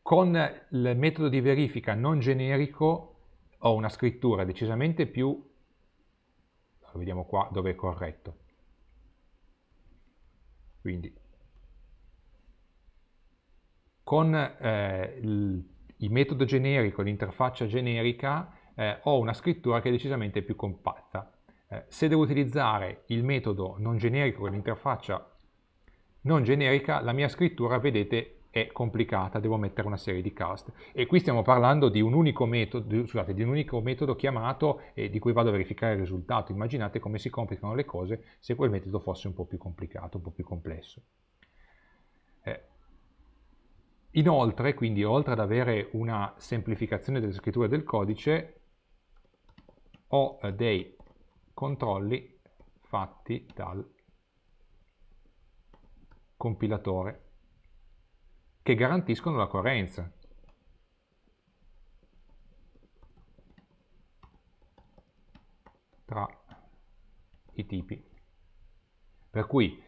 A: con il metodo di verifica non generico ho una scrittura decisamente più, lo vediamo qua dove è corretto. Quindi con eh, il, metodo generico, l'interfaccia generica, eh, ho una scrittura che è decisamente più compatta. Eh, se devo utilizzare il metodo non generico con l'interfaccia non generica, la mia scrittura, vedete, è complicata, devo mettere una serie di cast. E qui stiamo parlando di un unico metodo, scusate, di un unico metodo chiamato e di cui vado a verificare il risultato. Immaginate come si complicano le cose se quel metodo fosse un po' più complicato, un po' più complesso. Inoltre, quindi, oltre ad avere una semplificazione delle scritture del codice, ho dei controlli fatti dal compilatore che garantiscono la coerenza. tra i tipi. Per cui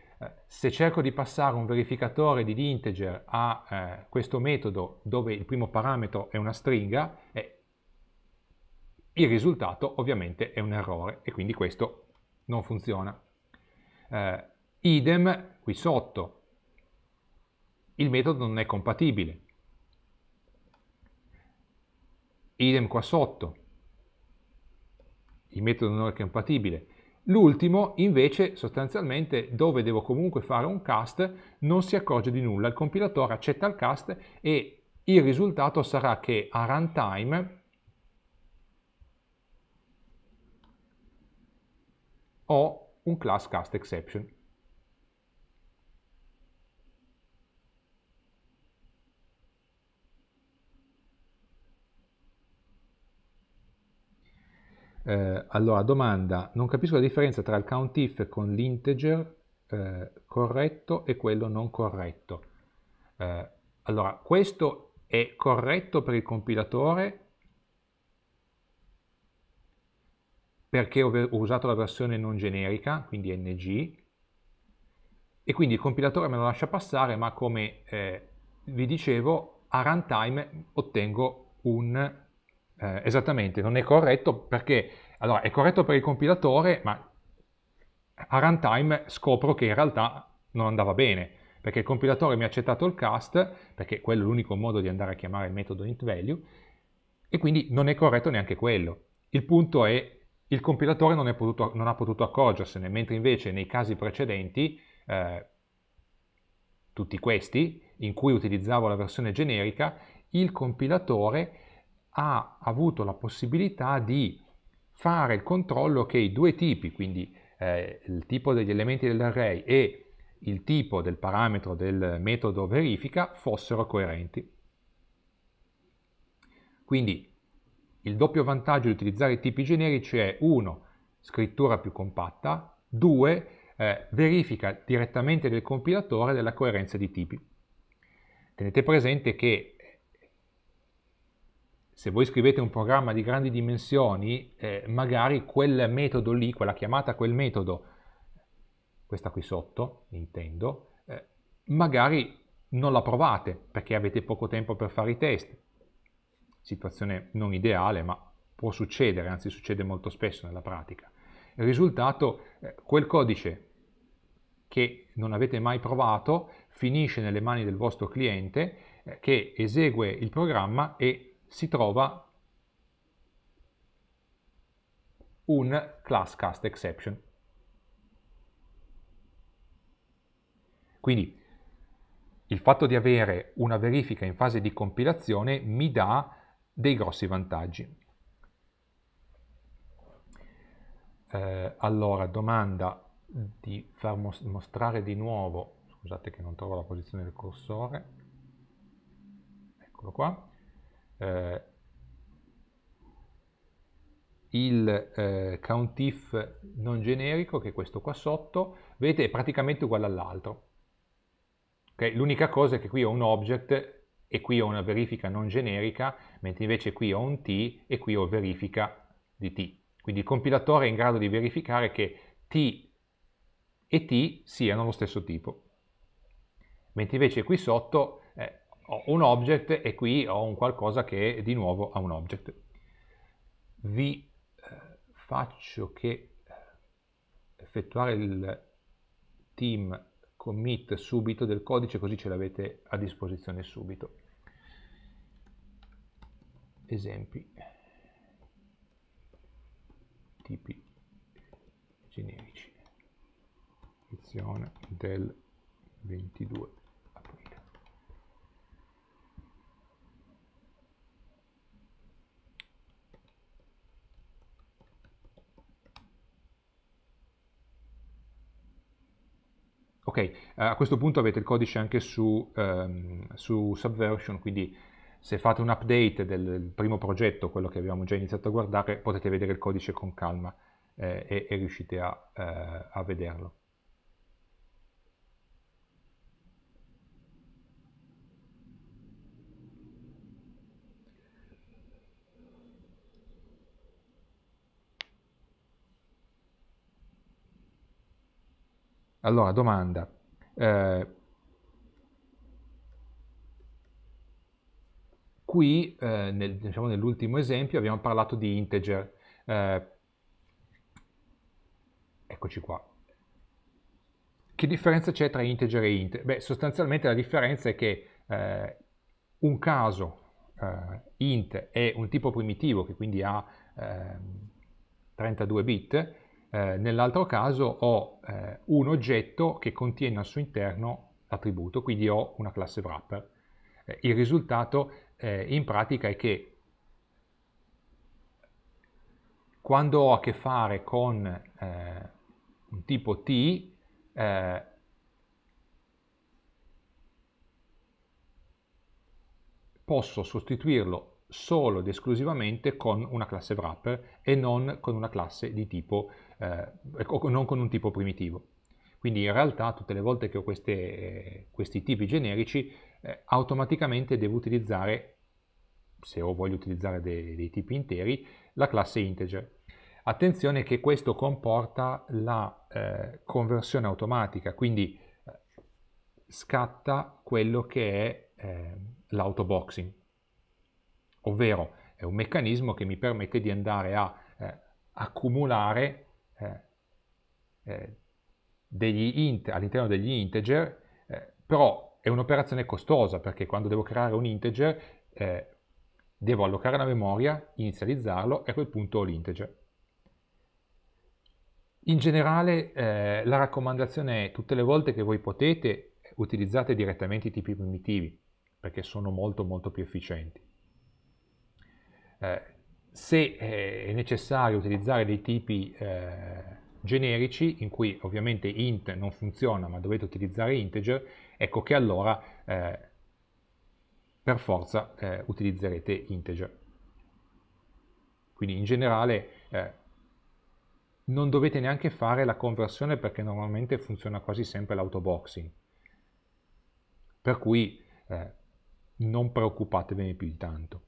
A: se cerco di passare un verificatore di integer a eh, questo metodo dove il primo parametro è una stringa, eh, il risultato ovviamente è un errore e quindi questo non funziona. Eh, idem qui sotto, il metodo non è compatibile. Idem qua sotto, il metodo non è compatibile. L'ultimo invece sostanzialmente dove devo comunque fare un cast non si accorge di nulla, il compilatore accetta il cast e il risultato sarà che a runtime ho un class cast exception. Eh, allora, domanda, non capisco la differenza tra il count if con l'integer eh, corretto e quello non corretto. Eh, allora, questo è corretto per il compilatore perché ho, ho usato la versione non generica, quindi ng, e quindi il compilatore me lo lascia passare, ma come eh, vi dicevo, a runtime ottengo un eh, esattamente, non è corretto perché, allora, è corretto per il compilatore, ma a runtime scopro che in realtà non andava bene, perché il compilatore mi ha accettato il cast, perché quello è l'unico modo di andare a chiamare il metodo int value, e quindi non è corretto neanche quello. Il punto è il compilatore non, potuto, non ha potuto accorgersene, mentre invece nei casi precedenti, eh, tutti questi, in cui utilizzavo la versione generica, il compilatore ha avuto la possibilità di fare il controllo che i due tipi, quindi eh, il tipo degli elementi dell'array e il tipo del parametro del metodo verifica, fossero coerenti. Quindi il doppio vantaggio di utilizzare i tipi generici è 1. scrittura più compatta, 2. Eh, verifica direttamente del compilatore della coerenza di tipi. Tenete presente che se voi scrivete un programma di grandi dimensioni, eh, magari quel metodo lì, quella chiamata a quel metodo, questa qui sotto, intendo, eh, magari non la provate perché avete poco tempo per fare i test. Situazione non ideale, ma può succedere, anzi succede molto spesso nella pratica. Il risultato, eh, quel codice che non avete mai provato, finisce nelle mani del vostro cliente eh, che esegue il programma e si trova un class cast exception. Quindi il fatto di avere una verifica in fase di compilazione mi dà dei grossi vantaggi. Eh, allora, domanda di far mostrare di nuovo, scusate che non trovo la posizione del cursore, eccolo qua, eh, il eh, count non generico, che è questo qua sotto, vedete è praticamente uguale all'altro. Okay? L'unica cosa è che qui ho un object e qui ho una verifica non generica, mentre invece qui ho un t e qui ho verifica di t. Quindi il compilatore è in grado di verificare che t e t siano lo stesso tipo. Mentre invece qui sotto ho un object e qui ho un qualcosa che di nuovo ha un object. Vi eh, faccio che eh, effettuare il team commit subito del codice così ce l'avete a disposizione subito. Esempi tipi generici. Edizione del 22. Ok, eh, a questo punto avete il codice anche su, ehm, su Subversion, quindi se fate un update del primo progetto, quello che abbiamo già iniziato a guardare, potete vedere il codice con calma eh, e, e, riuscite a, eh, a vederlo. Allora, domanda. Eh, qui, eh, nel, diciamo, nell'ultimo esempio, abbiamo parlato di integer. Eh, eccoci qua. Che differenza c'è tra integer e int? Beh, sostanzialmente la differenza è che eh, un caso eh, int è un tipo primitivo che quindi ha 32 ehm, bit, eh, nell'altro caso ho eh, un oggetto che contiene al suo interno l'attributo, quindi ho una classe wrapper. Eh, il risultato eh, in pratica è che quando ho a che fare con eh, un tipo T, posso sostituirlo solo ed esclusivamente con una classe wrapper e non con una classe di tipo, eh, o non con un tipo primitivo. Quindi in realtà tutte le volte che ho queste, eh, questi tipi generici, eh, automaticamente devo utilizzare, se voglio utilizzare dei, dei tipi interi, la classe integer. Attenzione che questo comporta la eh, conversione automatica, quindi eh, scatta quello che è eh, l'autoboxing ovvero è un meccanismo che mi permette di andare a eh, accumulare eh, eh all'interno degli integer, eh, però è un'operazione costosa perché quando devo creare un integer eh, devo allocare la memoria, inizializzarlo e a quel punto ho l'integer. In generale eh, la raccomandazione è tutte le volte che voi potete utilizzate direttamente i tipi primitivi perché sono molto molto più efficienti. Eh, se eh, è necessario utilizzare dei tipi eh, generici, in cui ovviamente int non funziona ma dovete utilizzare integer, ecco che allora eh, per forza eh, utilizzerete integer. Quindi in generale non dovete neanche fare la conversione perché normalmente funziona quasi sempre l'autoboxing. Per cui non preoccupatevi più di tanto.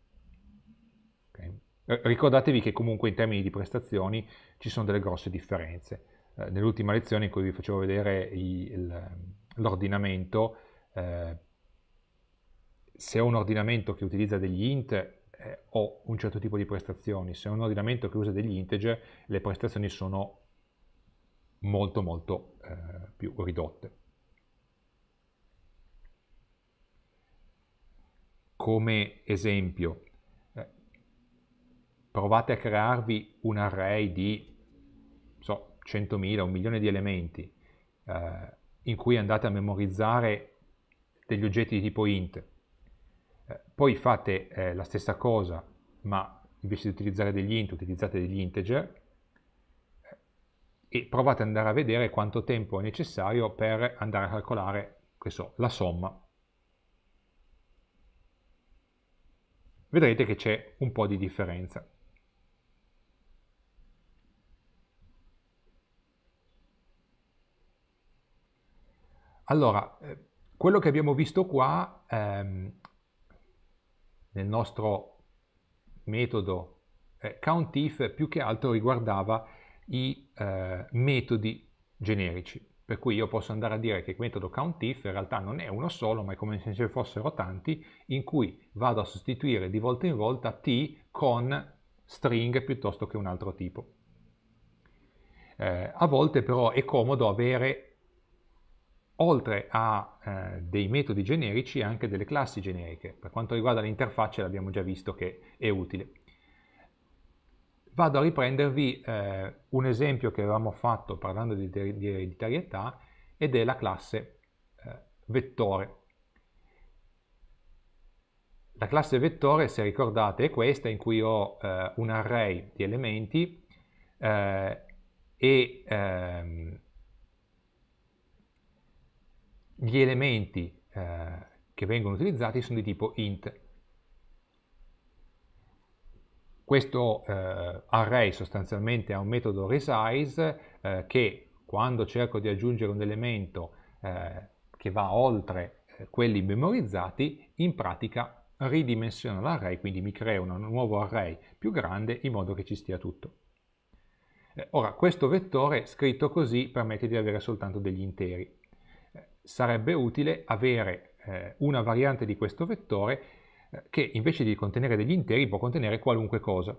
A: Eh, ricordatevi che comunque in termini di prestazioni ci sono delle grosse differenze. Eh, nell'ultima lezione in cui vi facevo vedere il, l'ordinamento, eh, se ho un ordinamento che utilizza degli int eh, ho un certo tipo di prestazioni, se ho un ordinamento che usa degli integer le prestazioni sono molto molto eh, più ridotte. Come esempio, provate a crearvi un array di so, 100.000, un milione di elementi eh, in cui andate a memorizzare degli oggetti di tipo int, eh, poi fate eh, la stessa cosa ma invece di utilizzare degli int utilizzate degli integer eh, e provate ad andare a vedere quanto tempo è necessario per andare a calcolare so, la somma. Vedrete che c'è un po' di differenza. Allora, eh, quello che abbiamo visto qua ehm, nel nostro metodo eh, CountIf più che altro riguardava i eh, metodi generici. Per cui io posso andare a dire che il metodo CountIf in realtà non è uno solo, ma è come se ce ne fossero tanti, in cui vado a sostituire di volta in volta t con string piuttosto che un altro tipo. Eh, a volte però è comodo avere oltre a eh, dei metodi generici anche delle classi generiche. Per quanto riguarda l'interfaccia l'abbiamo già visto che è utile. Vado a riprendervi eh, un esempio che avevamo fatto parlando di, di ereditarietà ed è la classe eh, vettore. La classe vettore, se ricordate, è questa in cui ho eh, un array di elementi eh, e ehm, gli elementi eh, che vengono utilizzati sono di tipo int. Questo eh, array sostanzialmente ha un metodo resize eh, che quando cerco di aggiungere un elemento eh, che va oltre eh, quelli memorizzati, in pratica ridimensiona l'array, quindi mi crea un nuovo array più grande in modo che ci stia tutto. Eh, ora, questo vettore scritto così permette di avere soltanto degli interi sarebbe utile avere eh, una variante di questo vettore eh, che invece di contenere degli interi può contenere qualunque cosa.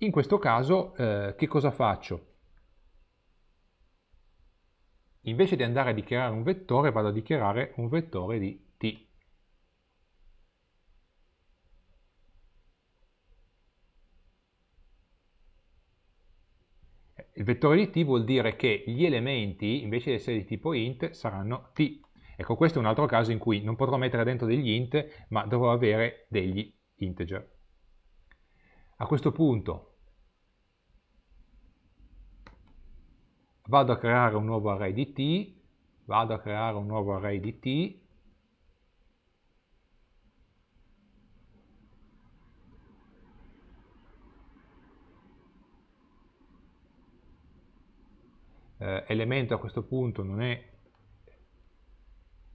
A: In questo caso eh, che cosa faccio? Invece di andare a dichiarare un vettore vado a dichiarare un vettore di Il vettore di t vuol dire che gli elementi, invece di essere di tipo int, saranno t. Ecco, questo è un altro caso in cui non potrò mettere dentro degli int, ma dovrò avere degli integer. A questo punto vado a creare un nuovo array di t, vado a creare un nuovo array di t, eh, elemento a questo punto non è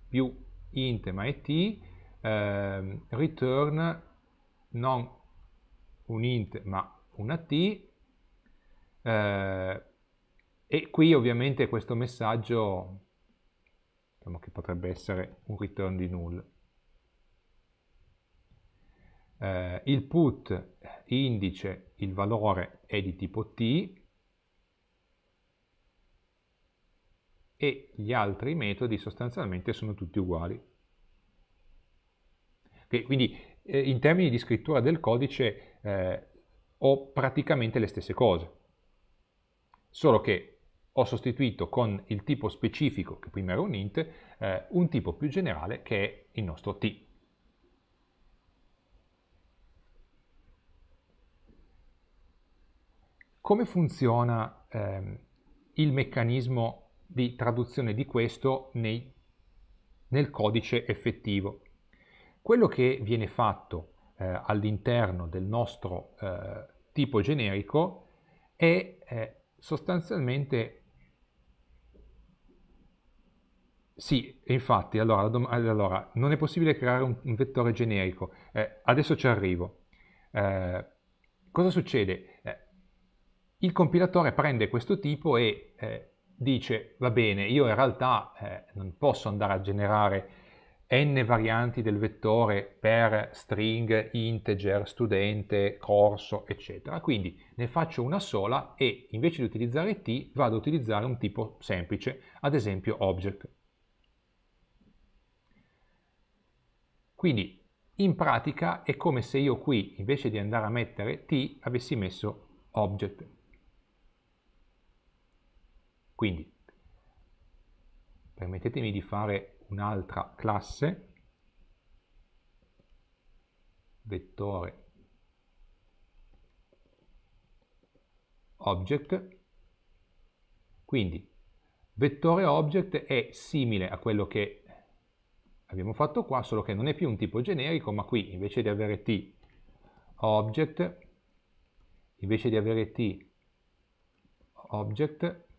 A: più int ma è t, eh, return non un int ma una t, eh, e qui ovviamente questo messaggio diciamo che potrebbe essere un return di null. Eh, il put eh, indice, il valore è di tipo t, e gli altri metodi sostanzialmente sono tutti uguali. Okay, quindi eh, in termini di scrittura del codice eh, ho praticamente le stesse cose, solo che ho sostituito con il tipo specifico, che prima era un int, eh, un tipo più generale che è il nostro t. Come funziona ehm, il meccanismo di traduzione di questo nei, nel codice effettivo. Quello che viene fatto eh, all'interno del nostro eh, tipo generico è eh, sostanzialmente Sì, infatti, allora, allora, non è possibile creare un, un vettore generico. Eh, adesso ci arrivo. Eh, cosa succede? Eh, il compilatore prende questo tipo e eh, dice, va bene, io in realtà eh, non posso andare a generare n varianti del vettore per string, integer, studente, corso, eccetera. Quindi ne faccio una sola e invece di utilizzare t vado ad utilizzare un tipo semplice, ad esempio object. Quindi in pratica è come se io qui invece di andare a mettere t avessi messo object. Quindi permettetemi di fare un'altra classe, vettore object, quindi vettore object è simile a quello che abbiamo fatto qua, solo che non è più un tipo generico, ma qui invece di avere t object, invece di avere t object,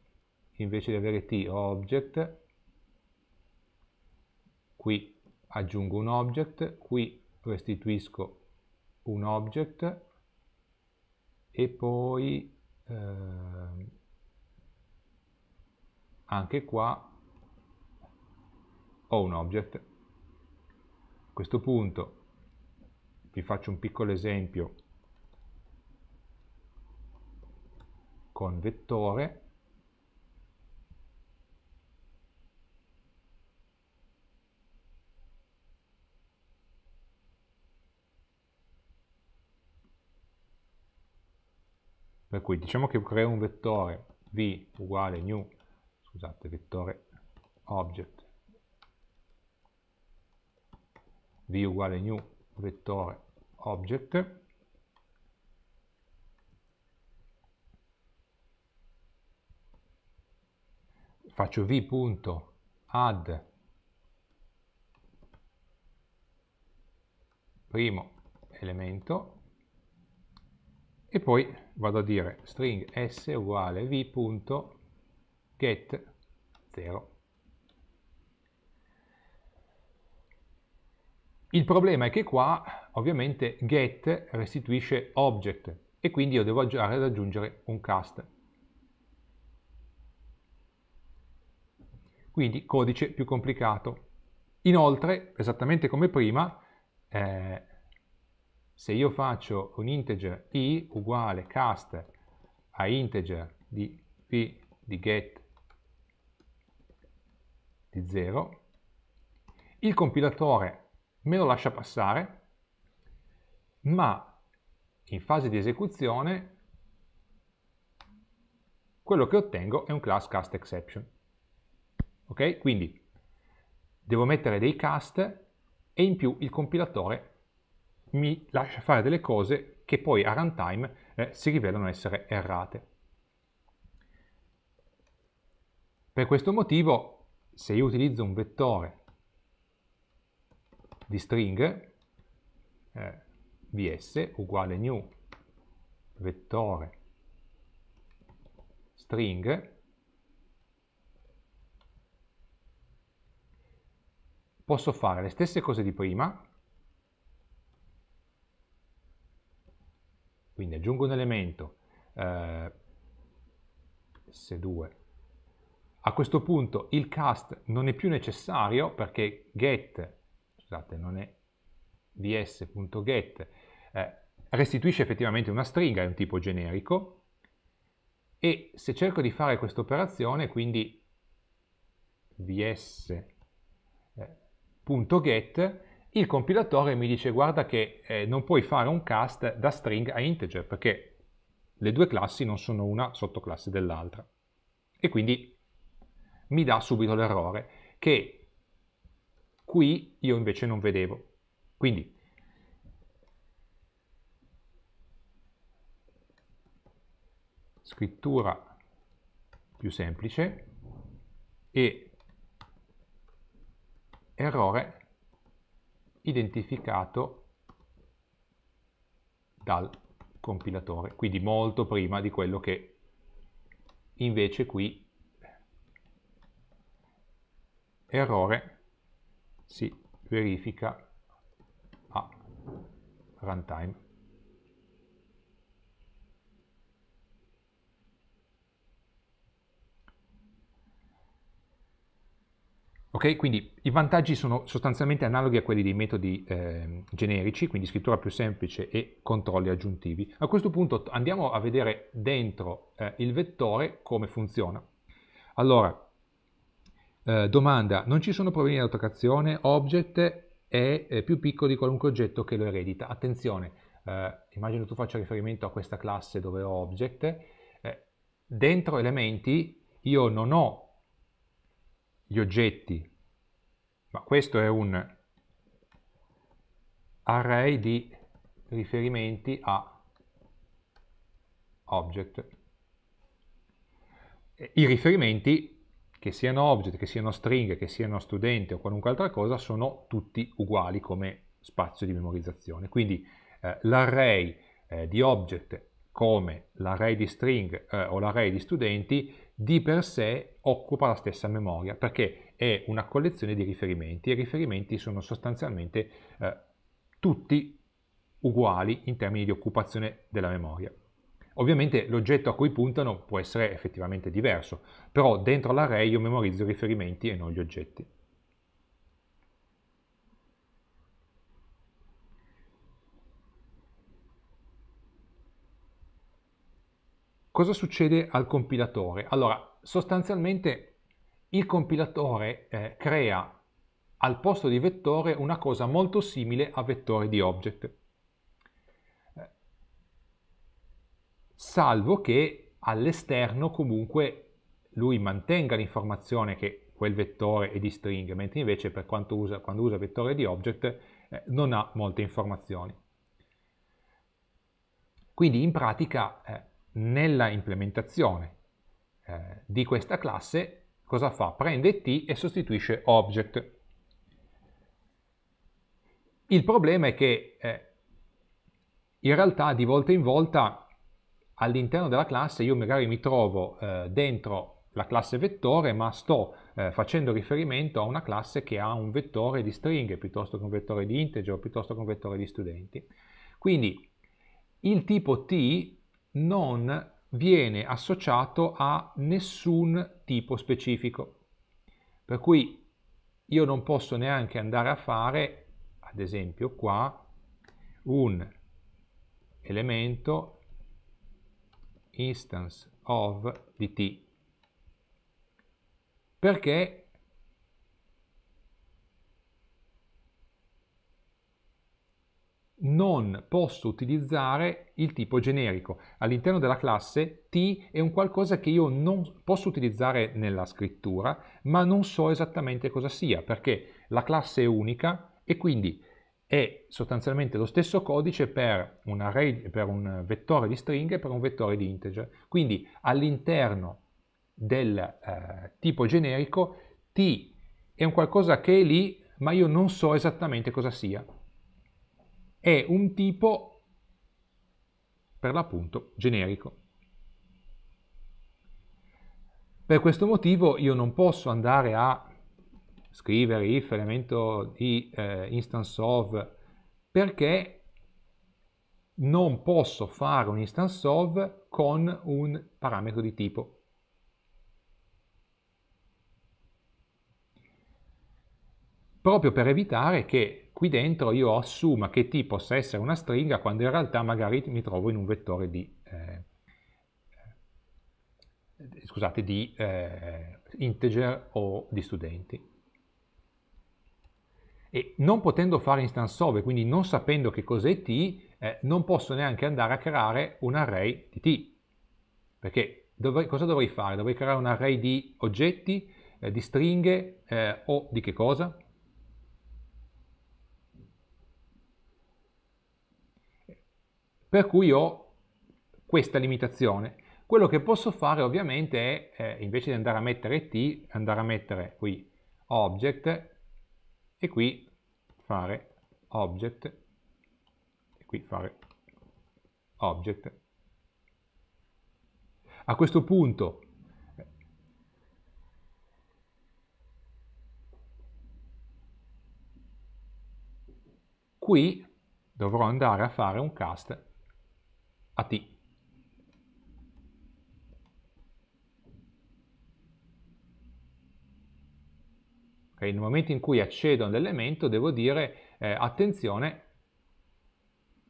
A: invece di avere t ho object, qui aggiungo un object, qui restituisco un object e poi eh, anche qua ho un object. A questo punto vi faccio un piccolo esempio con vettore per cui diciamo che creo un vettore v uguale new scusate vettore object v uguale new vettore object faccio v.add primo elemento e poi vado a dire string s uguale v.get 0. Il problema è che qua ovviamente get restituisce object e quindi io devo aggiungere un cast. Quindi codice più complicato. Inoltre, esattamente come prima, eh, se io faccio un integer i uguale cast a integer di p di get di 0, il compilatore me lo lascia passare, ma in fase di esecuzione quello che ottengo è un class cast exception. Ok? Quindi devo mettere dei cast e in più il compilatore mi lascia fare delle cose che poi a runtime eh, si rivelano essere errate. Per questo motivo, se io utilizzo un vettore di string, eh, vs uguale new vettore string, posso fare le stesse cose di prima, Quindi aggiungo un elemento eh, S2. A questo punto il cast non è più necessario perché get, scusate, non è ds.get, eh, restituisce effettivamente una stringa, è un tipo generico, e se cerco di fare questa operazione, quindi vs.get, eh, il compilatore mi dice guarda che eh, non puoi fare un cast da string a integer perché le due classi non sono una sottoclasse dell'altra e quindi mi dà subito l'errore che qui io invece non vedevo. Quindi scrittura più semplice e errore identificato dal compilatore, quindi molto prima di quello che invece qui errore si verifica a runtime. Okay? Quindi i vantaggi sono sostanzialmente analoghi a quelli dei metodi eh, generici, quindi scrittura più semplice e controlli aggiuntivi. A questo punto andiamo a vedere dentro eh, il vettore come funziona. Allora, eh, domanda, non ci sono problemi di autocazione, object è più piccolo di qualunque oggetto che lo eredita. Attenzione, eh, immagino tu faccia riferimento a questa classe dove ho object, eh, dentro elementi io non ho gli oggetti, ma questo è un array di riferimenti a object. I riferimenti, che siano object, che siano stringhe, che siano studente o qualunque altra cosa, sono tutti uguali come spazio di memorizzazione. Quindi eh, l'array eh, di object come l'array di string eh, o l'array di studenti di per sé occupa la stessa memoria perché è una collezione di riferimenti e i riferimenti sono sostanzialmente eh, tutti uguali in termini di occupazione della memoria. Ovviamente l'oggetto a cui puntano può essere effettivamente diverso, però dentro l'array io memorizzo i riferimenti e non gli oggetti. Cosa succede al compilatore? Allora, sostanzialmente il compilatore eh, crea al posto di vettore una cosa molto simile a vettore di object. Salvo che all'esterno comunque lui mantenga l'informazione che quel vettore è di string, mentre invece per quanto usa, quando usa vettore di object eh, non ha molte informazioni. Quindi in pratica eh, nella implementazione eh, di questa classe cosa fa? Prende t e sostituisce object. Il problema è che eh, in realtà di volta in volta all'interno della classe io magari mi trovo eh, dentro la classe vettore ma sto eh, facendo riferimento a una classe che ha un vettore di stringhe piuttosto che un vettore di integer piuttosto che un vettore di studenti. Quindi il tipo t non viene associato a nessun tipo specifico. Per cui io non posso neanche andare a fare, ad esempio qua, un elemento instance of di t perché non posso utilizzare il tipo generico. All'interno della classe t è un qualcosa che io non posso utilizzare nella scrittura, ma non so esattamente cosa sia, perché la classe è unica e quindi è sostanzialmente lo stesso codice per un, array, per un vettore di stringhe e per un vettore di integer. Quindi all'interno del eh, tipo generico t è un qualcosa che è lì, ma io non so esattamente cosa sia è un tipo per l'appunto generico. Per questo motivo io non posso andare a scrivere if elemento di eh, instance of perché non posso fare un instance of con un parametro di tipo. Proprio per evitare che qui dentro io assumo che t possa essere una stringa quando in realtà magari mi trovo in un vettore di, eh, scusate, di eh, integer o di studenti. E non potendo fare instance over, quindi non sapendo che cos'è t, eh, non posso neanche andare a creare un array di t. Perché dovrei, cosa dovrei fare? Dovrei creare un array di oggetti, eh, di stringhe eh, o di che cosa? per cui ho questa limitazione. Quello che posso fare ovviamente è, eh, invece di andare a mettere t, andare a mettere qui object e qui fare object e qui fare object. A questo punto qui dovrò andare a fare un cast a T. Okay, nel momento in cui accedo all'elemento devo dire eh, attenzione,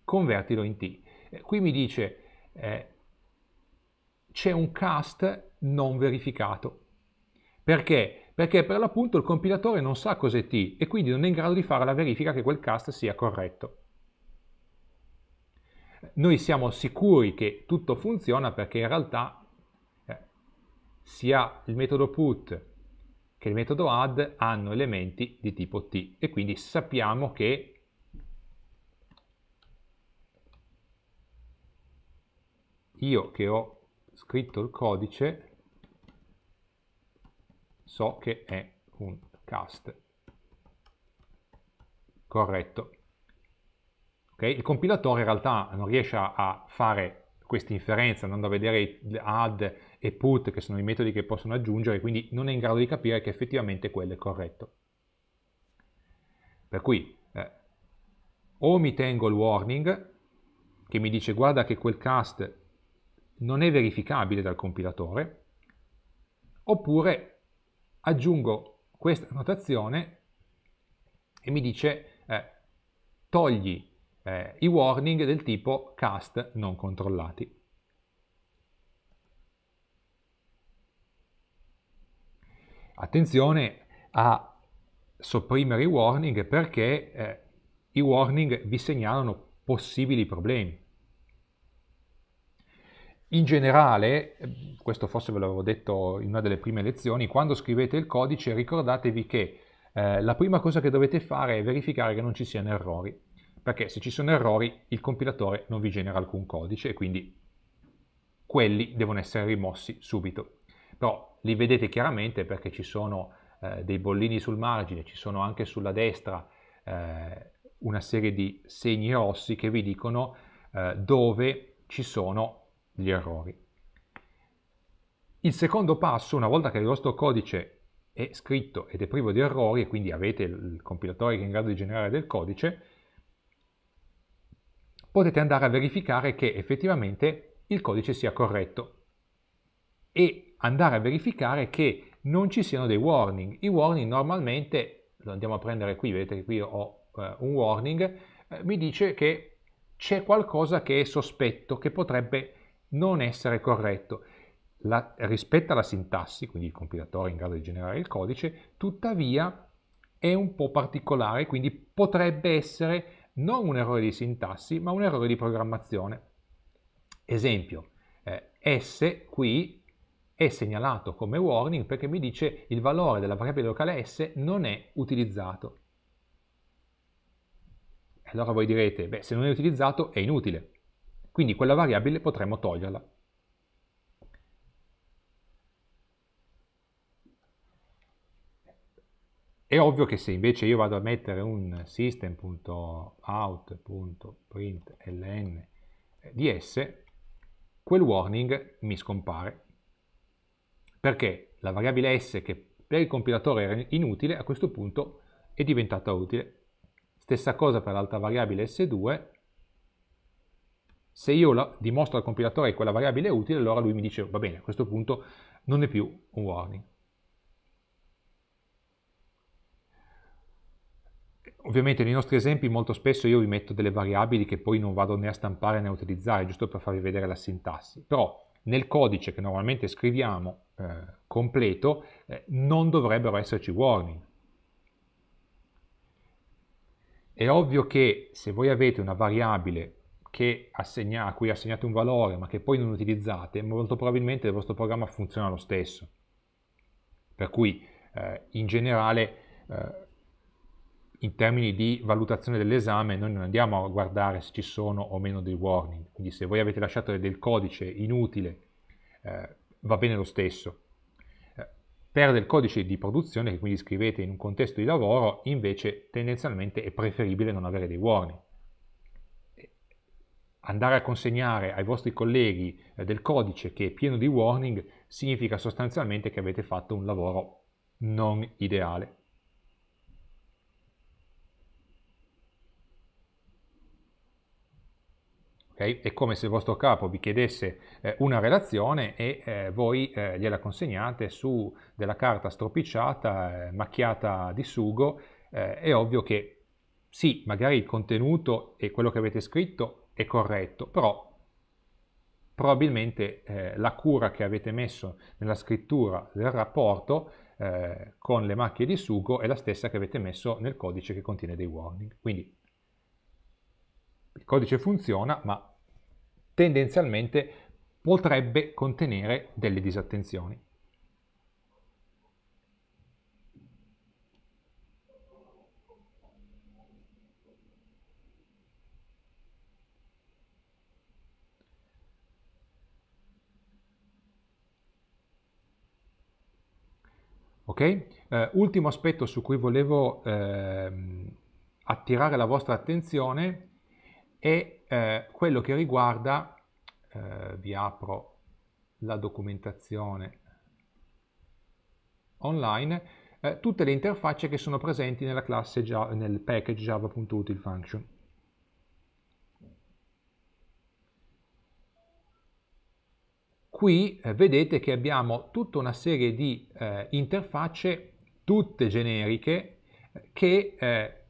A: convertilo in T. Eh, qui mi dice eh, c'è un cast non verificato. Perché? Perché per l'appunto il compilatore non sa cos'è T e quindi non è in grado di fare la verifica che quel cast sia corretto noi siamo sicuri che tutto funziona perché in realtà eh, sia il metodo put che il metodo add hanno elementi di tipo t e quindi sappiamo che io che ho scritto il codice so che è un cast corretto Okay? Il compilatore in realtà non riesce a fare questa inferenza andando a vedere add e put che sono i metodi che possono aggiungere, quindi non è in grado di capire che effettivamente quello è corretto. Per cui eh, o mi tengo il warning che mi dice guarda che quel cast non è verificabile dal compilatore, oppure aggiungo questa notazione e mi dice eh, togli eh, i warning del tipo cast non controllati. Attenzione a sopprimere i warning perché eh, i warning vi segnalano possibili problemi. In generale, eh, questo forse ve l'avevo detto in una delle prime lezioni, quando scrivete il codice ricordatevi che eh, la prima cosa che dovete fare è verificare che non ci siano errori perché se ci sono errori il compilatore non vi genera alcun codice e quindi quelli devono essere rimossi subito. Però li vedete chiaramente perché ci sono eh, dei bollini sul margine, ci sono anche sulla destra eh, una serie di segni rossi che vi dicono eh, dove ci sono gli errori. Il secondo passo, una volta che il vostro codice è scritto ed è privo di errori e quindi avete il compilatore che è in grado di generare del codice, potete andare a verificare che effettivamente il codice sia corretto e andare a verificare che non ci siano dei warning. I warning normalmente, lo andiamo a prendere qui, vedete che qui ho eh, un warning, eh, mi dice che c'è qualcosa che è sospetto, che potrebbe non essere corretto. La, rispetta la sintassi, quindi il compilatore è in grado di generare il codice, tuttavia è un po' particolare, quindi potrebbe essere non un errore di sintassi, ma un errore di programmazione. Esempio, eh, S qui è segnalato come warning perché mi dice il valore della variabile locale S non è utilizzato. Allora voi direte, beh, se non è utilizzato è inutile. Quindi quella variabile potremmo toglierla. È ovvio che se invece io vado a mettere un system.out.println di s, quel warning mi scompare. Perché la variabile s che per il compilatore era inutile, a questo punto è diventata utile. Stessa cosa per l'altra variabile s2, se io dimostro al compilatore che quella variabile è utile, allora lui mi dice, va bene, a questo punto non è più un warning. Ovviamente nei nostri esempi molto spesso io vi metto delle variabili che poi non vado né a stampare né a utilizzare, giusto per farvi vedere la sintassi. Però nel codice che normalmente scriviamo eh, completo eh, non dovrebbero esserci warning. È ovvio che se voi avete una variabile assegna, a cui assegnate un valore ma che poi non utilizzate, molto probabilmente il vostro programma funziona lo stesso. Per cui eh, in generale eh, in termini di valutazione dell'esame noi non andiamo a guardare se ci sono o meno dei warning, quindi se voi avete lasciato del codice inutile eh, va bene lo stesso. Eh, per del codice di produzione che quindi scrivete in un contesto di lavoro invece tendenzialmente è preferibile non avere dei warning. Eh, andare a consegnare ai vostri colleghi eh, del codice che è pieno di warning significa sostanzialmente che avete fatto un lavoro non ideale. Okay? È come se il vostro capo vi chiedesse eh, una relazione e eh, voi eh, gliela consegnate su della carta stropicciata, eh, macchiata di sugo. Eh, è ovvio che sì, magari il contenuto e quello che avete scritto è corretto, però probabilmente eh, la cura che avete messo nella scrittura del rapporto con le macchie di sugo è la stessa che avete messo nel codice che contiene dei warning. Quindi il codice funziona, ma tendenzialmente potrebbe contenere delle disattenzioni. Okay? Eh, ultimo aspetto su cui volevo eh, attirare la vostra attenzione e eh, quello che riguarda, eh, vi apro la documentazione online, eh, tutte le interfacce che sono presenti nella classe Java, nel package java.utilfunction. Qui eh, vedete che abbiamo tutta una serie di eh, interfacce, tutte generiche, che eh,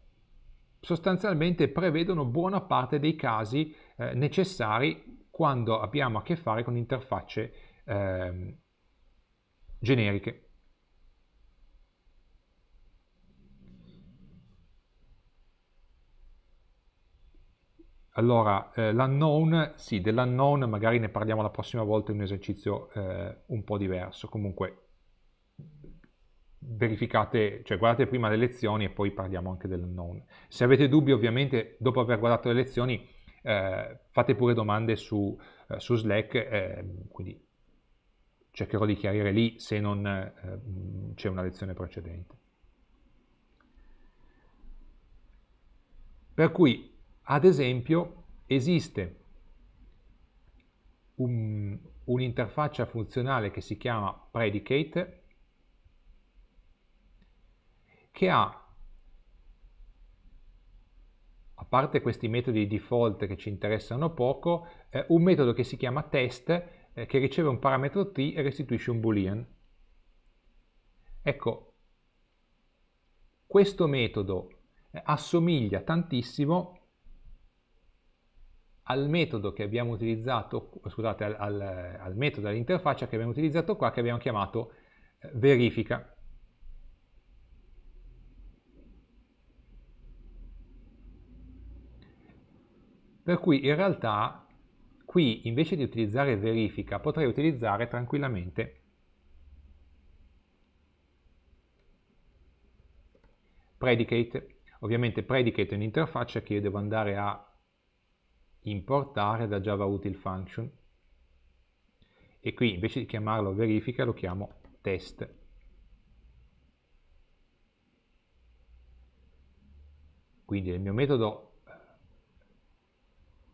A: sostanzialmente prevedono buona parte dei casi eh, necessari quando abbiamo a che fare con interfacce eh, generiche. Allora, eh, l'unknown, sì, dell'unknown magari ne parliamo la prossima volta in un esercizio eh, un po' diverso, comunque verificate, cioè guardate prima le lezioni e poi parliamo anche del non. Se avete dubbi ovviamente dopo aver guardato le lezioni eh, fate pure domande su, eh, su Slack, eh, quindi cercherò di chiarire lì se non ehm, c'è una lezione precedente. Per cui, ad esempio, esiste un, un'interfaccia funzionale che si chiama Predicate che ha, a parte questi metodi default che ci interessano poco, eh, un metodo che si chiama test eh, che riceve un parametro t e restituisce un boolean. Ecco, questo metodo eh, assomiglia tantissimo al metodo che abbiamo utilizzato, scusate, al, al, al metodo, all'interfaccia che abbiamo utilizzato qua, che abbiamo chiamato eh, verifica. Per cui in realtà qui invece di utilizzare verifica potrei utilizzare tranquillamente predicate. Ovviamente predicate è un'interfaccia che io devo andare a importare da Java Util Function e qui invece di chiamarlo verifica lo chiamo test. Quindi il mio metodo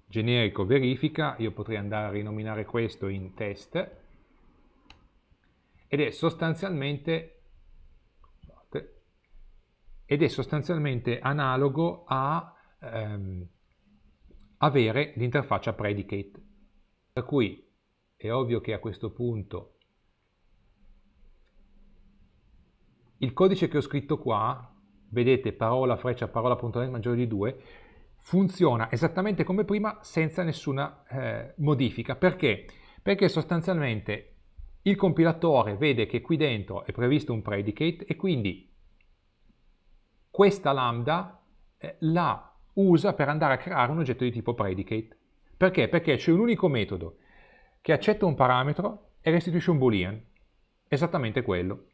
A: generico verifica, io potrei andare a rinominare questo in test, ed è sostanzialmente ed è sostanzialmente analogo a ehm, avere l'interfaccia predicate. Per cui è ovvio che a questo punto il codice che ho scritto qua, vedete parola, freccia, parola, puntuale maggiore di 2, funziona esattamente come prima senza nessuna eh, modifica. Perché? Perché sostanzialmente il compilatore vede che qui dentro è previsto un predicate e quindi questa lambda eh, la usa per andare a creare un oggetto di tipo predicate. Perché? Perché c'è un unico metodo che accetta un parametro e restituisce un boolean, esattamente quello.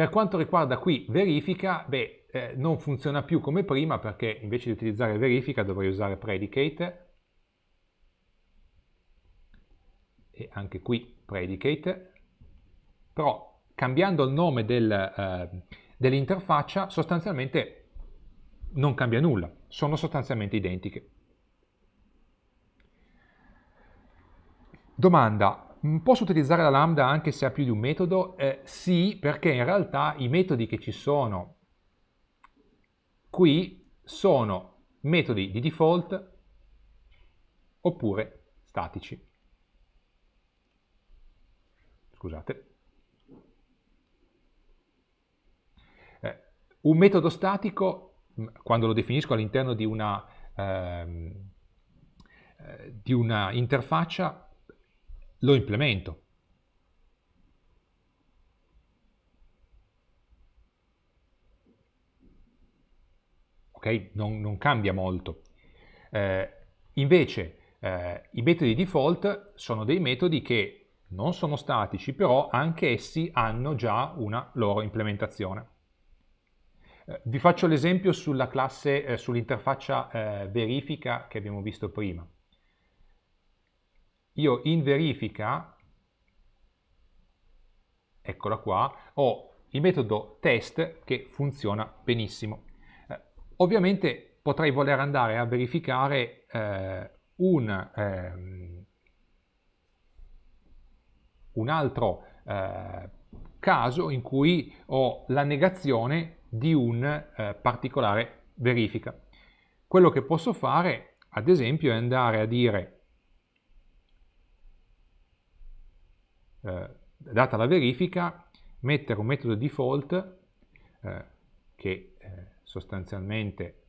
A: Per quanto riguarda qui verifica, beh, eh, non funziona più come prima perché invece di utilizzare verifica dovrei usare predicate e anche qui predicate, però cambiando il nome del, eh, dell'interfaccia sostanzialmente non cambia nulla, sono sostanzialmente identiche. Domanda, Mm, posso utilizzare la lambda anche se ha più di un metodo? Eh, sì, perché in realtà i metodi che ci sono qui sono metodi di default oppure statici. Scusate. Eh, un metodo statico, mm, quando lo definisco all'interno di una, ehm, eh, di una interfaccia, lo implemento. Ok? Non, non, cambia molto. Eh, invece eh, i metodi default sono dei metodi che non sono statici, però anche essi hanno già una loro implementazione. Eh, vi faccio l'esempio sulla classe, eh, sull'interfaccia eh, verifica che abbiamo visto prima io in verifica, eccola qua, ho il metodo test che funziona benissimo. Eh, ovviamente potrei voler andare a verificare eh, un, ehm, un, altro eh, caso in cui ho la negazione di un eh, particolare verifica. Quello che posso fare, ad esempio, è andare a dire eh, data la verifica, mettere un metodo default eh, che eh, sostanzialmente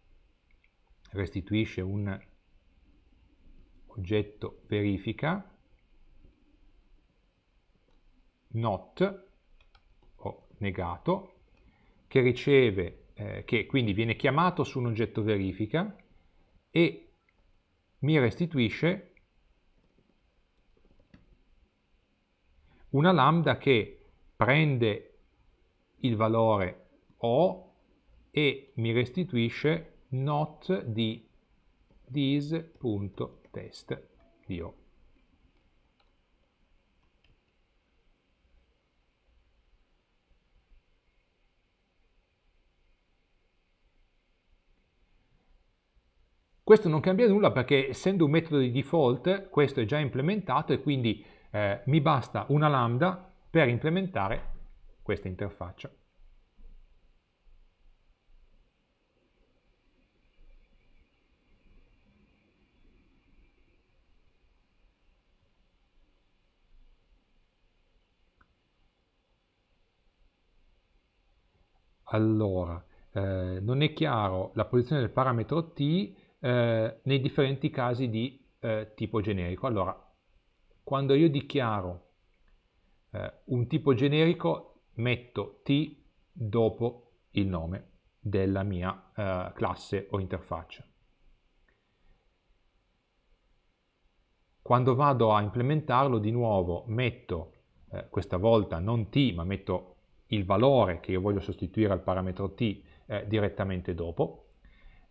A: restituisce un oggetto verifica not o negato che riceve eh, che quindi viene chiamato su un oggetto verifica e mi restituisce una lambda che prende il valore O e mi restituisce not di this.test di O. Questo non cambia nulla perché essendo un metodo di default questo è già implementato e quindi eh, mi basta una lambda per implementare questa interfaccia. Allora, eh, non è chiaro la posizione del parametro t eh, nei differenti casi di eh, tipo generico. Allora, quando io dichiaro eh, un tipo generico, metto T dopo il nome della mia eh, classe o interfaccia. Quando vado a implementarlo, di nuovo metto, eh, questa volta non T, ma metto il valore che io voglio sostituire al parametro T eh, direttamente dopo.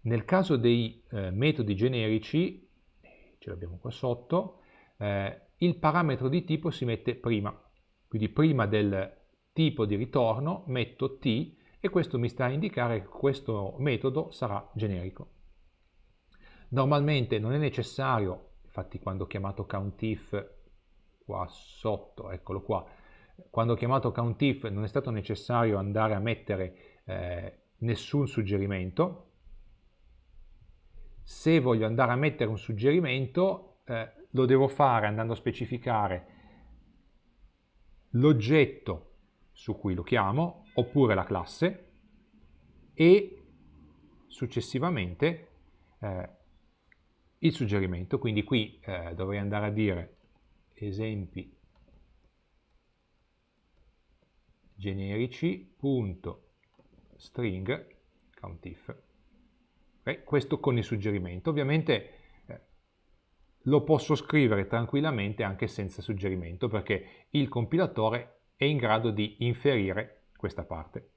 A: Nel caso dei eh, metodi generici, ce l'abbiamo qua sotto, eh, il parametro di tipo si mette prima, quindi prima del tipo di ritorno metto t e questo mi sta a indicare che questo metodo sarà generico. Normalmente non è necessario, infatti quando ho chiamato countif qua sotto, eccolo qua, quando ho chiamato countif non è stato necessario andare a mettere eh, nessun suggerimento, se voglio andare a mettere un suggerimento eh, lo devo fare andando a specificare l'oggetto su cui lo chiamo, oppure la classe, e successivamente eh, il suggerimento. Quindi qui eh, dovrei andare a dire esempi generici.string countif. Okay? Questo con il suggerimento. Ovviamente lo posso scrivere tranquillamente anche senza suggerimento perché il compilatore è in grado di inferire questa parte.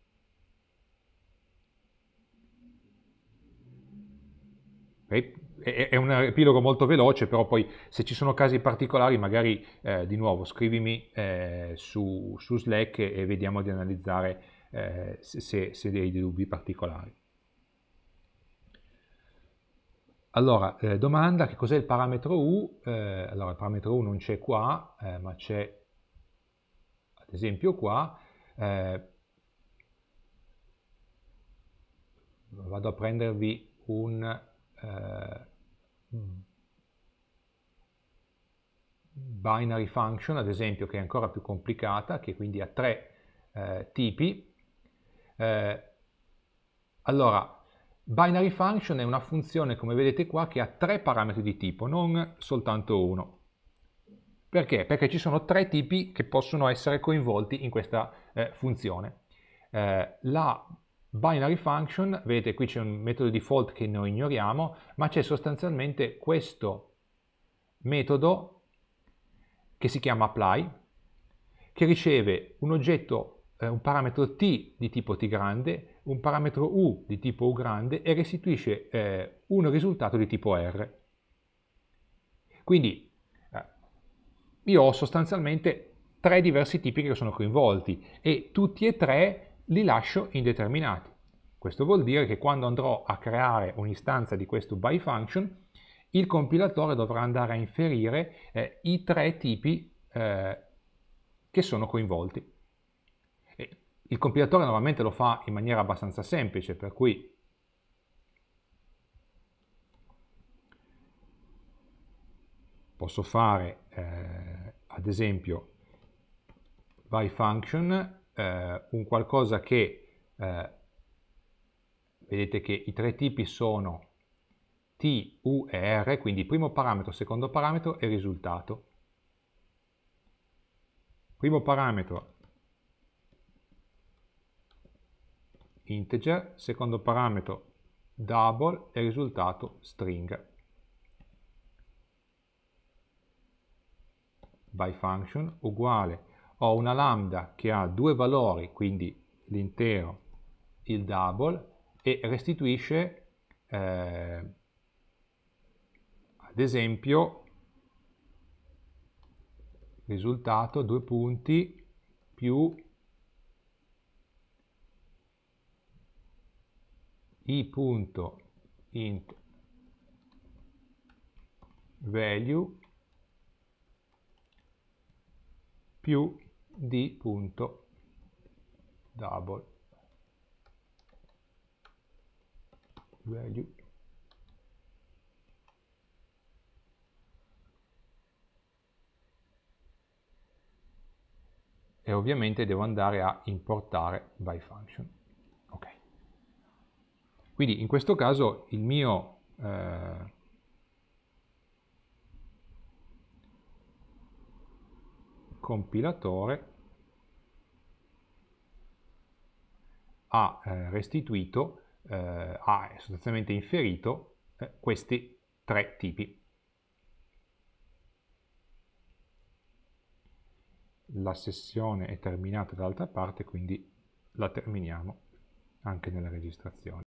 A: È un epilogo molto veloce, però poi se ci sono casi particolari magari eh, di nuovo scrivimi eh, su, su, Slack e, vediamo di analizzare eh, se, se hai dei dubbi particolari. Allora, eh, domanda che cos'è il parametro U? Eh, allora, il parametro U non c'è qua, eh, ma c'è ad esempio qua. Eh, vado a prendervi un... Eh, binary function, ad esempio, che è ancora più complicata, che quindi ha tre eh, tipi. allora, Binary function è una funzione, come vedete qua, che ha tre parametri di tipo, non soltanto uno. Perché? Perché ci sono tre tipi che possono essere coinvolti in questa eh, funzione. Eh, la binary function, vedete qui c'è un metodo default che noi ignoriamo, ma c'è sostanzialmente questo metodo che si chiama apply, che riceve un oggetto, eh, un parametro t di tipo t grande, un parametro U di tipo U grande e restituisce eh, un risultato di tipo R. Quindi eh, io ho sostanzialmente tre diversi tipi che sono coinvolti e tutti e tre li lascio indeterminati. Questo vuol dire che quando andrò a creare un'istanza di questo by function, il compilatore dovrà andare a inferire eh, i tre tipi eh, che sono coinvolti il compilatore normalmente lo fa in maniera abbastanza semplice, per cui posso fare eh, ad esempio by function eh, un qualcosa che eh, vedete che i tre tipi sono t, u e r, quindi primo parametro, secondo parametro e risultato. Primo parametro integer, secondo parametro double e risultato string. by function uguale ho una lambda che ha due valori, quindi l'intero, il double, e restituisce eh, ad esempio risultato due punti più i.int value più d.double value e ovviamente devo andare a importare by function. Quindi in questo caso il mio, eh, compilatore ha eh, restituito, eh, ha sostanzialmente inferito eh, questi tre tipi. La sessione è terminata dall'altra parte, quindi la terminiamo anche nella registrazione.